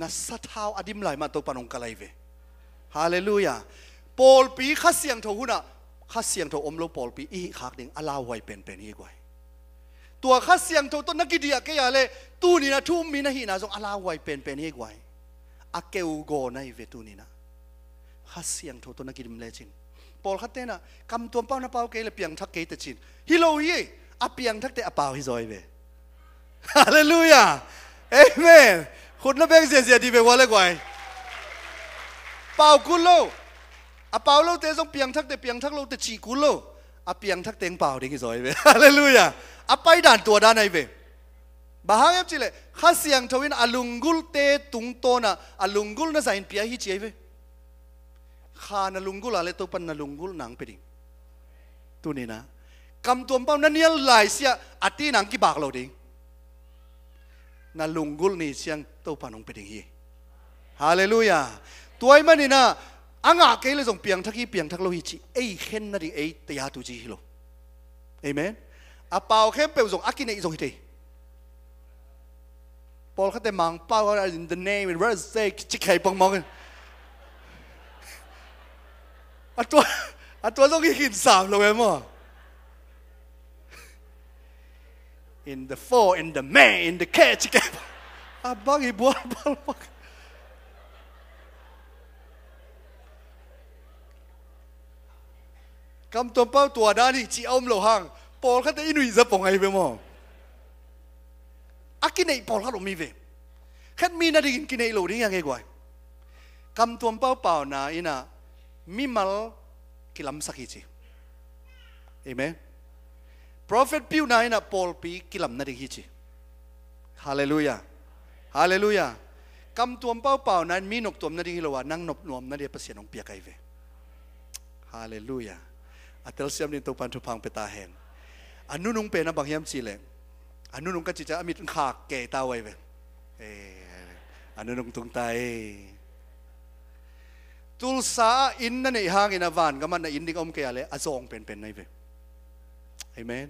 นัสัทาวอดิมไหลมาตัวปนองกะไลเวฮาเลลูยาปอลปีข้าเสียงเถหุนะข้าเสียงเถอมโลปอลปีอีขากดิงอลาไวเป็นเป็นอีกไวตัวข้าเสียงเถต้นนักกิเดียกยาเลตู้นี่นะทุ่มมีนะฮีนะจงอลาไวเป็นเป็นอีกไวอาเกวโกในเวตูนี่นะข้าเสียงเถต้นนักกิดิมเลจิน Paul khát tên à cầm tuồng bao na bao cái là piang thắc cái tết chín hello ye à piang thắc tết à bao hi rồi về <laughs> hallelujah amen khốn nó bên diện diện đi về qua lại quay bao cú lô à bao lô tết giống piang thắc tết piang thắc lô tết chỉ cú lô à piang thắc tiếng bao đi cái rồi về <laughs> hallelujah à bay đàn tua đàn này về bahang em chỉ lệ khá siang thawin alungul à te tung tona alungul à. à na zain pia hi chi về คานลุงกุลอะไรตัวปันนลุงกุลนังไปดิตัวนี้นะคำตัวเป้านั่นเนี่ยหลายเสียอัตีนังกี่บากเราดินลุงกุลนี่เสียงตัวปันองไปดิฮีฮาเลลูยาตัวมันนี่นะอังอาเกลส่งเปียงทักที่เปียงทักโลหฮิจิเอ้ยเข็นนั่นดิเอ้ยเตียตุจีฮิโลเอเมนอาเปาเข็มเป้าส่งอากินเอ้ยส่งฮิเตพอลเขาแต่มังเป้าเขา i นเ h e เ a m e เวอร์เซกจิไข่ปองมองกัน à tua à tua lúc hình sao lâu em ạ in the four in the man in the catch kẹp à bác ý bố bác bác cầm tuần bao tua đã đi chị ông lầu hàng Paul khát tới inui dập ngay về mò à cái này Paul khát mi về khát mi na đi cái này lầu đi ngang quay cầm tuần bao bảo na ina mimal kilam sakichi amen prophet piu nai na paul pi kilam na hichi hallelujah hallelujah kam tuam pau pau nan mi nok tuam na ding hilowa nang nop nuam na de pasien ong pia kai ve hallelujah atel siam ni to pan thu phang peta hen anu nung pe na bang yam chi le anu nung ka chi cha amit kha ke ta wai ve eh anu nung tung ta eh. ตุลสาอินนั่นเอง่างอินาวานก็มันอินดิ่งอมเกียเลยอาจงเป็นเป็นในเวเอเมน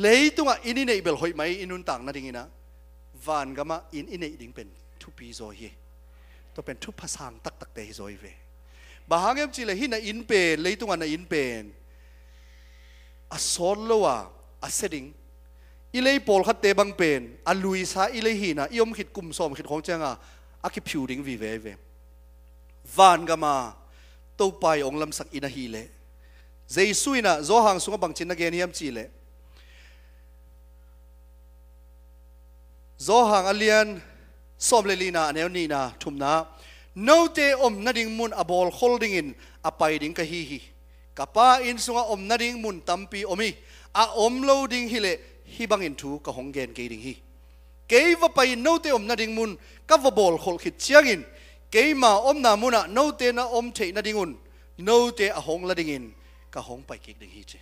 เลยตัวอินนี่ในเบลหอยไหมอินนุนต่างนั่นเองนะวานก็มาอินอินในดิ่งเป็นทุปีโซเฮตัวเป็นทุพสังตักตักเตฮิโซเวบางเอ็มจีเลยหินะอินเป็นเลยตัวนะอินเป็นอาสอนลวะอาเซดิงอิเลยปอลขัดเตบังเป็นอาลุยซาอิเลยหินะอิอมขิดกลุ่มสอมขิดของเจ้าอ่ะอาคิพิวดิ่งวีเวเว van gama to pai ong lam sak ina hile le jesu ina zo hang sunga bang chin again hiam chi le zo hang alian som le lina aneo ni na thum na no te om na ding mun abol holding in apai ding ka hi hi kapa in sunga om na ding mun tampi omi a om lo ding hi le bang in thu ka hong gen ke ding hi ke va pai no te om na ding mun ka va bol khol khit chiang in เกมาอมนามุนะโนเตนะอมเทนะดิงุนโนเตอหงละดิงินกะหงไปกิกดิงฮีเจ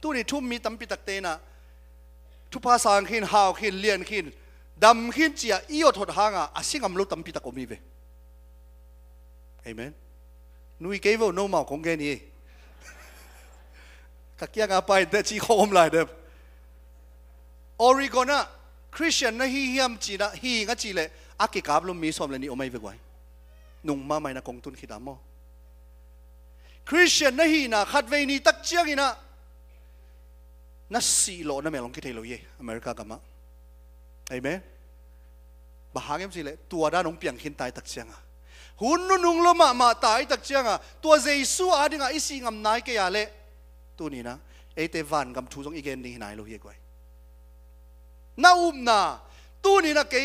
ตุวนีทุ่มมีตัมปิตักเตนะทุภาษาขินหาวขินเลียนขินดำขินเจียอีอดหดหางอ่ะสิ่งอัมลุตัมปิตักอมีเวเอเมนนุยเกี่ยวโนมาของแกนี่กักยงอาไปเดชีโคมลายเดบออริกนะคริสเตียนนะฮีเฮียมจีนะฮีงะจีเล aki kablum mi som lani omai vegwai nung ma mai na kong tun khidamo Christian na hi na khat ve ni tak chiang ina na si lo na melong ki thelo ye America kama amen bahangem sile tua da nong piang khin tai tak chiang a hun nu nung lo ma ma tai tak chiang a tua jesu a dinga isi ngam nai ke ya le tu ni na e te van gam thu jong igen ni nai lo ye kwai na um na tu ni na ke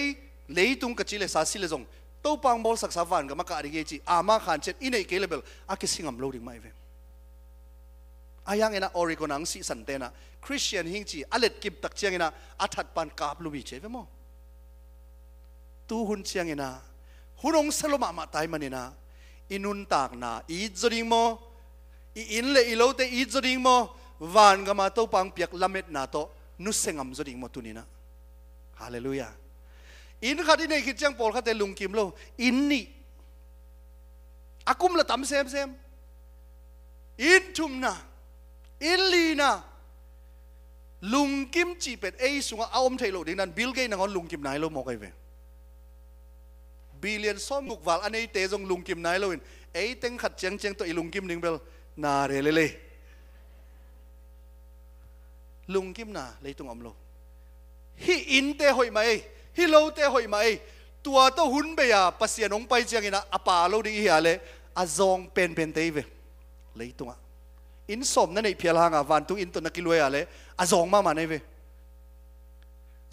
lấy leitung ka chile sa sile zong to pang bol sak savan ga maka ri gechi ama ah, khan chen inei ke level a ke singam loading mai ve ayang ena oregon ang si san tena christian hing chi alet kip tak chiang ena athat pan kap lu bi che ve mo tu hun chiang ena hurong saloma ma tai manena inun tak na i zoring mo i in le i lo te i zoring mo van ga ma to pang piak lamet na to nu sengam zoring mo tunina hallelujah in khát đi này khi chăng bol khát lùng kim lo in ni akum là tắm xem xem in chum na in li na lùng kim chỉ biết ai xuống ông thấy lộ đến nan Bill Gates ngon lùng kim này lo một cái về billion som ngục vào anh ấy tế dòng lùng kim này lo in ấy tên khát chăng chăng tôi lùng kim đừng bel na re le le lùng kim na lấy tung ông lo hi in te hội mày ฮิโลเตหอยไหมตัวต้าหุ่นไปอ่ะภาษาหนงไปเจียงนะอปาเราดีฮะเลยอาจองเป็นเป็นเตยเวเลยตัวอินสมนั่นไอเพียลางอ่ะวันทุกอินตุนักกิลวยอ่ะเลยอาจองมามาในเว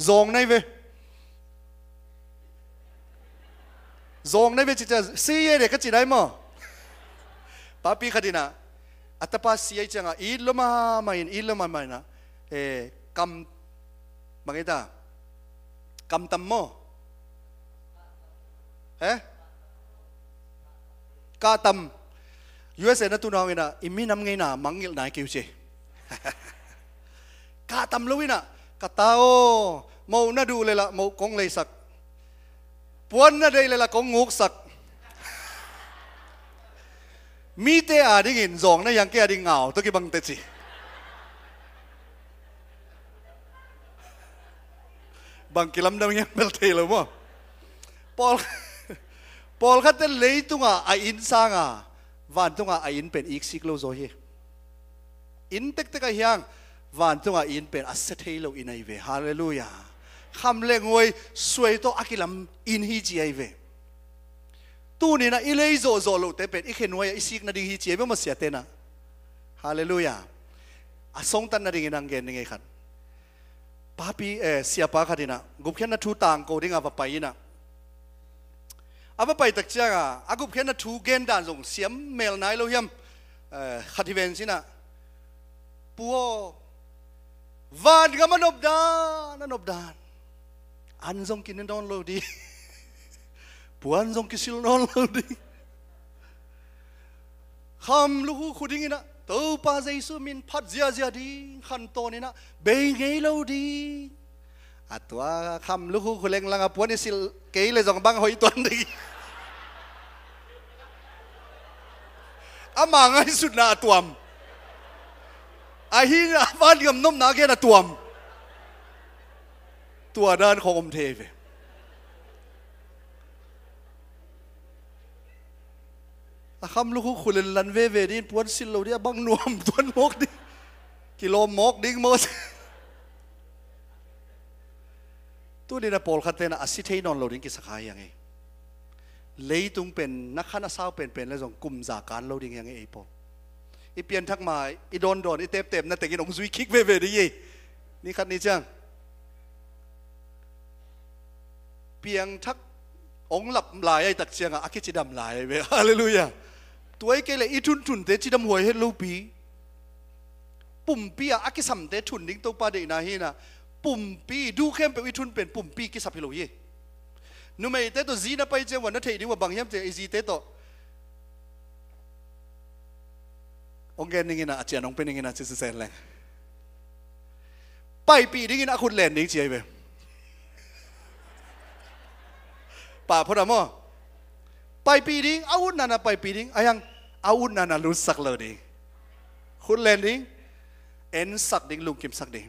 จงในเวจงในเวจิตจะซีเอเด็กก็จิได้มั้งป้าพี่คดินะอัตภาพเสียจังอ่ะอีลมาไม่อิลมาไม่นะเอ่กำมังไงตา Kamtam mo. Eh? Katam. USA nó tu na tunaw ina, iminam ngay na, mangil na kiw si. Katam luwi na, tao, mau na du lela, mau kong laysak. Puan na day lela kong nguksak. Mi te ading in, zong na yang ngào, tôi ngao, to tết gì bang kilam dam yang bel thei lo Paul Paul khat te lei tunga à, a in sanga à? van tunga à, a in pen ik sik lo zo hi in tek tek a hiang van tunga in pen a se thei lo in ai ve hallelujah kham le ngoi suai to akilam in hi chi ai ve tu ni na ilei zo zo lo te pen ikhe noi isik na ding hi chi ve ma sia te na hallelujah a song tan na ding nang gen ngai khan ปาปีเอเสียปากัดีนะกุบเขียนนทูต่างโกดิงอาไปนะอาไปตักเจ้าอากุบเขียนนทูเกนดานสงเสียมเมลนายเราเยี่ยมขัดิเวนสินะปัววานก็มันบดานนนบดาน อันทรงกินนอนโลดีปัวอันทรงกินสิลนอนโลดีคำลูกคุดิงนะ tu pa dây su min phát zia zia đi khăn to nên á bê ngay lâu đi à tua khăm lúc khu khu leng lăng apuan ni sil kei le dòng băng hoi tuan đi ama ngai sut na tuam a à, hi na phát liam nôm na ge na tuam tua dan khom the ve าคำลูกคุเลนลันเวเวดินปวนสิลเราเดียบังนวมตวนมกดิ กิโลมกดิ้งมดตัวนี้นะโปลคาเตนะอสิเทนอนเราดิ้งกิสกายยังไงเลยตุงเป็นนักขันอาสาวเป็นเป็นแล้วส่งกลุ่มจากการเราดิ้งยังไงไอโปอีเปียนทักมาอีโดนโดนอีเต็มเต็มนั่นแต่กินองซุยคิกเวเวดิยี่นี่คันนี้จ้างเปียงทักองหลับหลายไอ้ตักเชียงอะอาคิจิดำหลายเวฮาเลลูยาตัวไอ้เกลอีทุนทุนเตจิดมหวยเฮลูปีปุ่มปีอะอักิสัมเตทุนดิ้งตัวปาเดนาฮีนะปุ่มปีดูเข้มไปอีทุนเป็นปุ่มปีกิสับเฮลูเยนุ่มไอเตตัวจีนไปเจวันนั้นเทดีว่าบางยามเจไอจีเตตัวองเกนนี่งนะอาจารย์องเป็นนิ่งนะจิสเซนแรงไปปีนี่งนะคุณแลนนิ่งเจียไปป่าพอดามอไปปีดิ้งอาวุธนานาไปปีดิ้งอายังอาวุธนานารู้สักเลยดิ้งคุณเลนดิ้งเอ็นสักดิ้งลุงกิมสักดิ้ง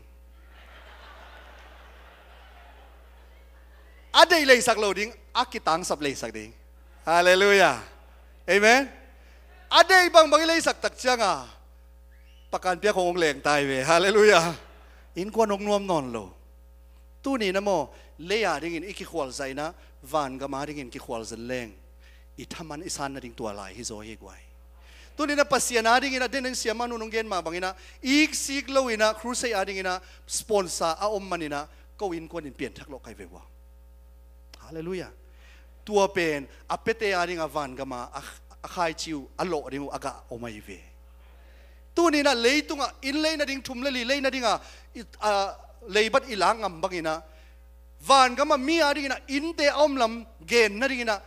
อาเดย์เลยสักเลยดิ้งอากิตังสับเลยสักดิ้งฮาเลลูยาเอเมนอาเดย์บางบางเลยสักตักเชียงอ่ะประกันเปียขององค์เลงตายเวฮาเลลูยาอินกวนองนวมนอนโลตู้นี้นะโมเลียดิ้งอินอิกิขวัลใจนะวานกามาดิ้งอินกิขวัลใจเลง i thaman isan na ding tua lai hi zo hi gwai tu ni na pasiana ding ina denen siama nu nung gen ma bang ina, ik sik lo ina crusade ading ina sponsor a om manina ko in kon in pian thak lo kai ve wa hallelujah tua pen apete ading avan gama a khai chiu a lo ringu aga omai ve tu ni na leitunga in leina ding thum le li leina dinga leibat ilangam ina, van gama mi ading ina in te om lam gen na ding ina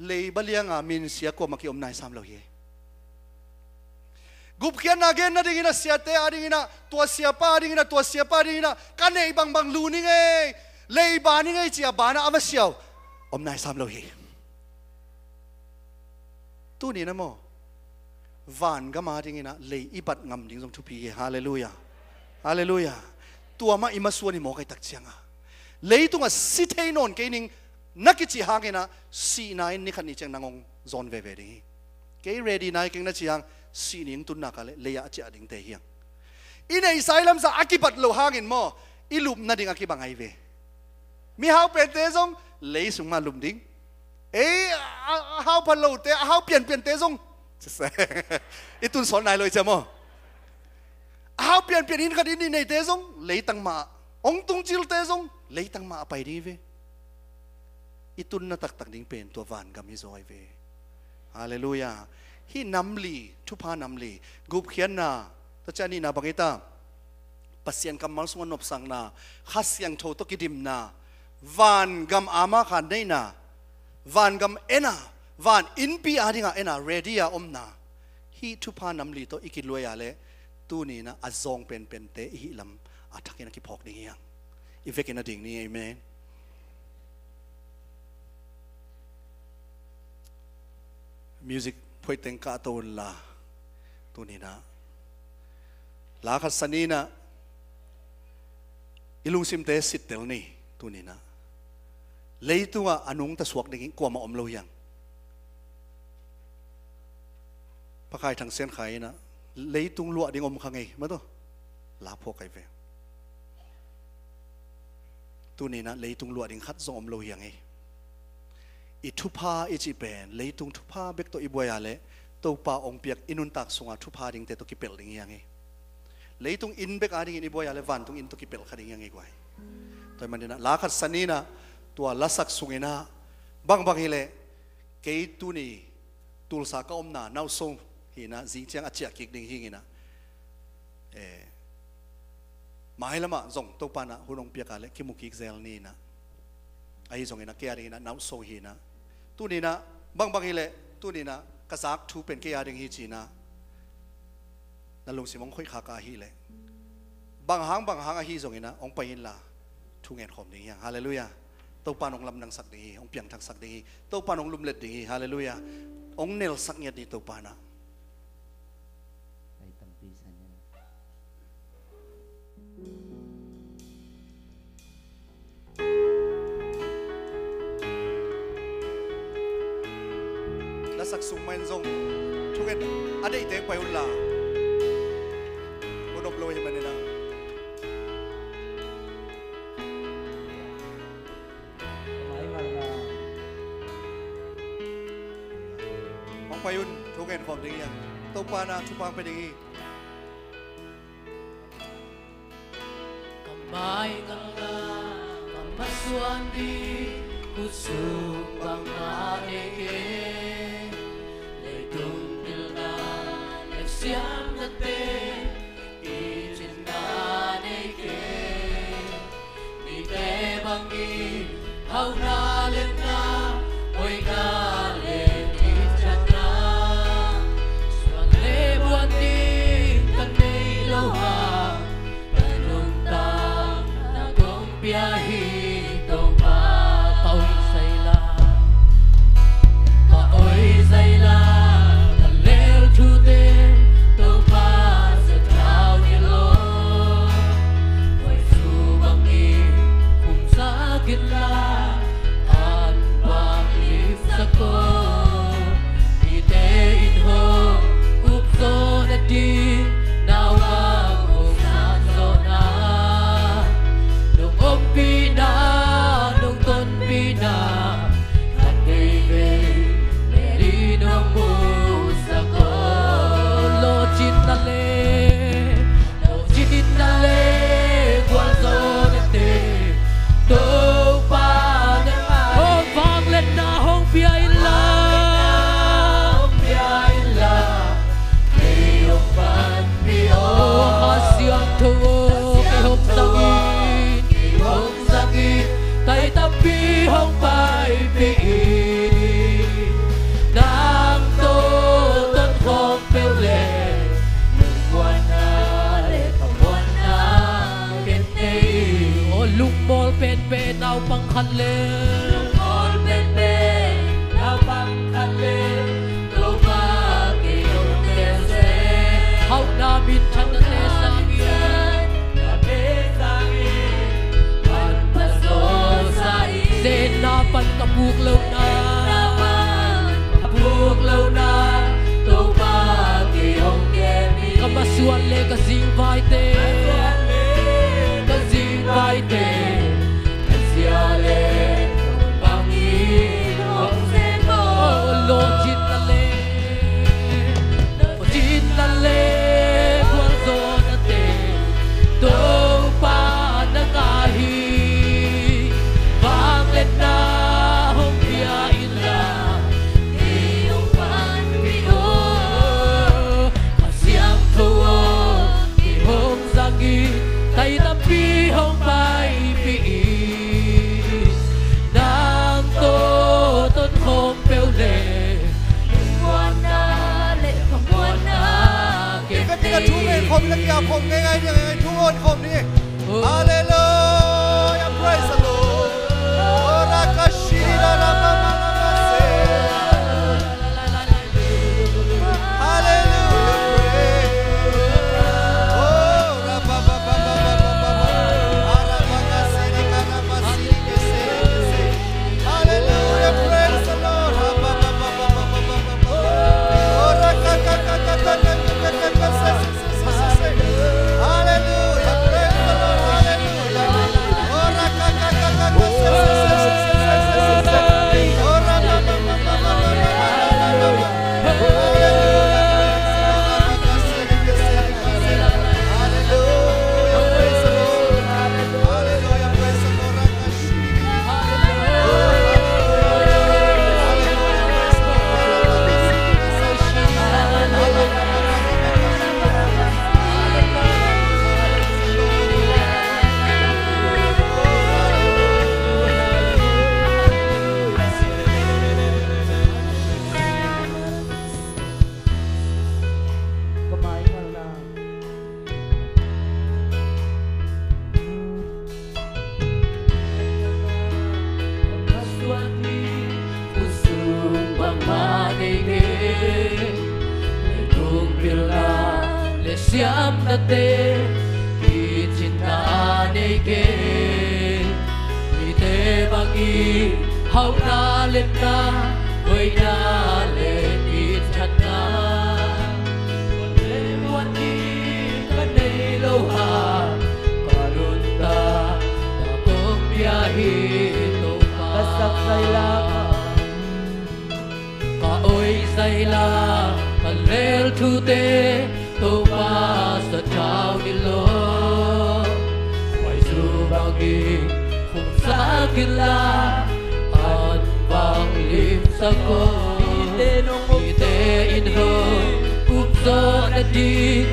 lấy bali ah, eh. nga min sia ko maki om nai sam lo ye gup khian na ah, gen na dingina sia te a dingina tua sia pa dingina tua sia pa dingina kan nei bang bang lu ni nge eh. lấy ba ni nge chia eh, ba na ama siao om oh. nai sam lo ye tu ni na mo van ga ma dingina lấy ibat ngam ding jong thu pi hallelujah hallelujah tua ma ima suani mo kay tak chianga lấy tung a si thei non ke ning นักกิจหางนะสีนายนี่ขันนี่เจงนางงจอนเวเวดิเกย์เรดีนายเก่งนะจียงสีนิ่งตุนนักเลยเลียเจียดิ่งเตียงอินไอไซลัมซาอากิบัตโลหางินมออิลุมนาดิ่งอากิบังไอเวมีฮาวเป็นเตซงเลยสุงมาลุมดิ่งเอ้ฮาวพัลโลเตฮาวเปลี่ยนเปลี่ยนเตซงอิตุนสอนนายเลยเจ้ามอฮาวเปลี่ยนเปลี่ยนอินขันนี่ในเตซงเลยตั้งมาองตุงจิลเตซงเลยตั้งมาไปดีเวอิตุนนตักตักดิ่งเป็นตัววานกามิซอยเวฮาเลลูยาฮีนัมลีทุพานัมลีกุบเขียนนาตัจานีนาบังิตาปัสยนกำมัลสุวรรณบสังนาขัสยังโทตกิดิมนาวานกับอามาขันได้นาวานกับเอนาวานอินปีอาดิงาเอนาเรดิอาอมนาฮีทุพานัมลีตัวอิกิลวยาเลตูนี้นะอาจองเป็นเป็นเตอิฮิลัมอาทักยนักิพอกดิ่งยังอิเวกินาดิ่งนี้เอเมนม music พอยเต็งกาตัวละตัวนี้นะหลักคัสนีนะอิลุงซิมเตสิตเตลนี่ตัวนี้นะเลยตัวอนุงตะสวกดิ่งกวามาอมโลยังพักใครทางเส้นไขนะเลยตุงลวดดิ่งอมขังไงมาตัวลาพวกไอเฟตัวนี้นะเลยตุงลวดดิ่งคัดทรงอมโลยังไงอิทุพาอิจิเป็นเลยตุงทุพาเบกตัวอิบวยาเลตัวปาองเปียกอินุนตักสงาทุพาดิงเตตุกิเปลดิงยังไงเลยตุงอินเบกอาดิงอิบวยาเลวันตุงอินตุกิเปลคดิงยังไงกวยตัวมันเนี่ยลักษณะนี้นะตัวลักษณะสุงินะบางบางเฮเลเกตุนีตุลสาก็อมนาเน่าสงฮินะจิงเจียงอาิจากิกดิงฮิงินะเอ๋มาห้ละมาส่งตัวปานะหุ่นองเปียกอะไรคิมุกิกเซลนี่นะไอ้ส่งเงินะแกดิยนะน่าส่งฮีนะตุนีนะบางบางฮิเลตุนีนะกษัตริย์ทูเป็นเกียรติฮีจีนะนั่นลงสิมงค่อยขากาฮิเลบางหางบางหางอาฮีส่งนะองไปยินลาทุเงินขอมนี้ฮาเลลูยาตัวปานองลำนังสักดีองเปียงทักสักดีตัวปานองลุมเล็ดดีฮาเลลูยาองเนลสักเงียดีตัวปานะไปตั้งปีสัญญาสักสุมเมนซงทุกเนอันนี้เต็งไปอุละาคนอบรมยังไงนะมองไปอุ่นทุกเนขอาดีอย่างตุ๊กปานาทุปางไปดีก็ไม่กันละก็มาส่วนดี k ุ s u b a n g Adeke siyam natin Ni te bangin, อย่าข่มไงไงยังไงทุกคนผมดี thu tê tô pa sa chao đi lo ngoài dù bao kỳ khủng xa kỳ la an vang lim sa cô tê in hơ cúp gió đã đi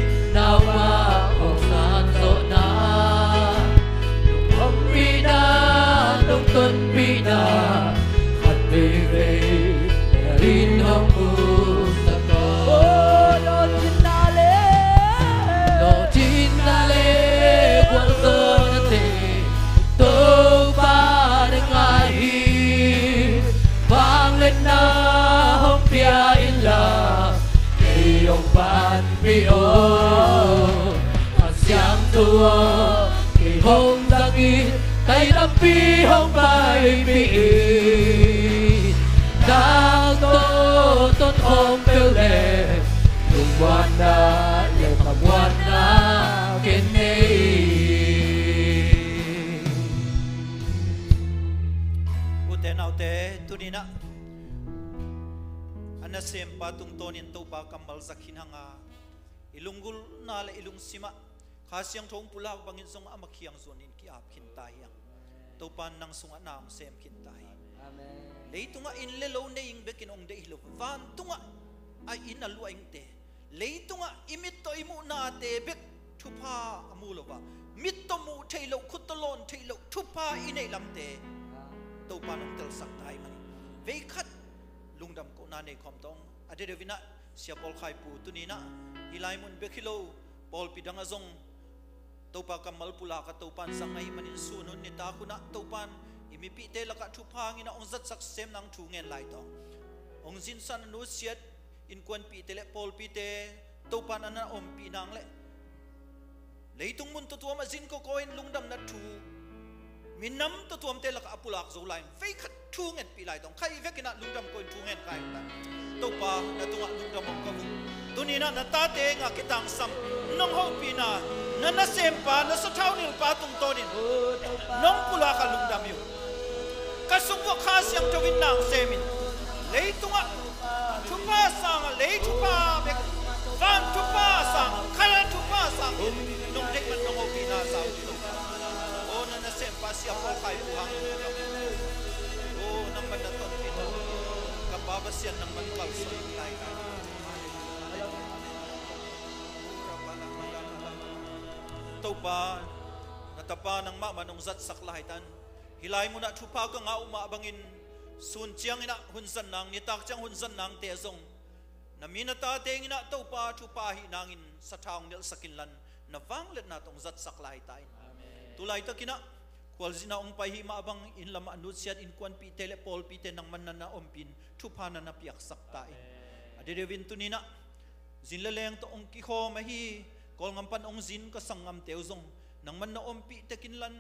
patung tonin to ba kamal zakhin hanga ilungul na la ilung sima khasyang thong pula bangin song amakhiang zonin ki ap khin ta hiang to pan nang sunga nam sem khin ta hi amen leitunga in le lo ne ing bekin ong de hilo van tunga ai in alu ing te leitunga imit to imu na te bek thupa amulova mit to mu thailo khutalon thailo thupa inei lamte to panong tel sak tai mani ve khat lungdam ko na ne khom tong ade de vina sia pol khai pu tunina hilai mun bekilo pol pidanga zong topa kamal pula ka topan sangai manin sunun ni ta kuna topan imi pi te laka thu phang ina ong zat sak sem nang thu ngen lai to ong jin san nu siat in kwan pi te le pol pi te topan ana om pi nang le leitung mun to tuama jin ko koin lungdam na thu mi nam to tuam te laka apulak zo lain fei khat thung en pi lai dong khai ve kina lungdam ko thung en kai ta to pa na tunga lungdam ko ka bu tuni na na ta te nga kitang sam nong ho pi na na na sem pa na sa thau nil pa tung to din nong pula ka lungdam yu ka sung wa kha siam to win nang semin leitunga thupa sang pa siya po kay buhang o nang manaton kita kapabasyan ng manpal sa ilay ito ba natapa ng mamanong zat sa kalahitan hilay mo na tupag nga umaabangin suntiang ina hunsan nang nitaktiang hunsan nang tezong naminata teng ina tupa tupahi nangin sa taong nil sa kinlan na vanglet na tong zat sa kalahitain tulay ta kina Kwal zinaong pahima abang inlam anut siat in kwan pi tele pol pi te nang manana ompin pana na piak saktain. Adedevin tunina zinlaleng to ong kiho mahi kol ngampan ong zin ka sangam teuzong nang manna ompi te kinlan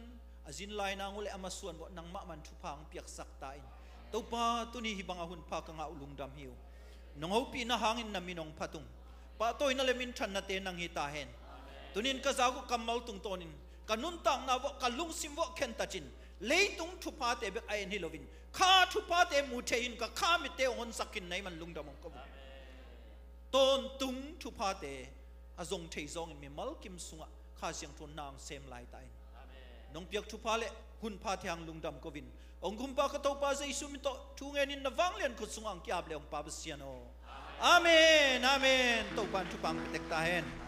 azin lai na ngule amasuan bo nang maman tupang piak saktain. Taupa tuni hibang ahun pa ka nga ulungdam hiu. Nang hopi na hangin na minong patung. Patoy na lemin chan na te nang hitahen. Tunin ka zago kamal tungtonin. tonin กันนุนตังนาวกันลุงซิมวกเข็นตัจินเลยตุงทุพาเตเบกไอเอ็นฮิโลวินข้าทุพาเตมูเทอินกับข้ามิเตอหนสักินในมันลุงดำมงกบุตอนตุงทุพาเตอาจงเทยองมีมัลกิมสุงะข้าเสียงทุนนางเซมไลตายน้องเปียกทุพาเลหุนพาเทียงลุงดำกบินองคุมปากตอปาเซซุมิโตทุงเอินินนวังเลียนคุสุงังกียบเบลองปาบเสียโนอเมนอเมนตอปันทุปังเต็กตาเฮน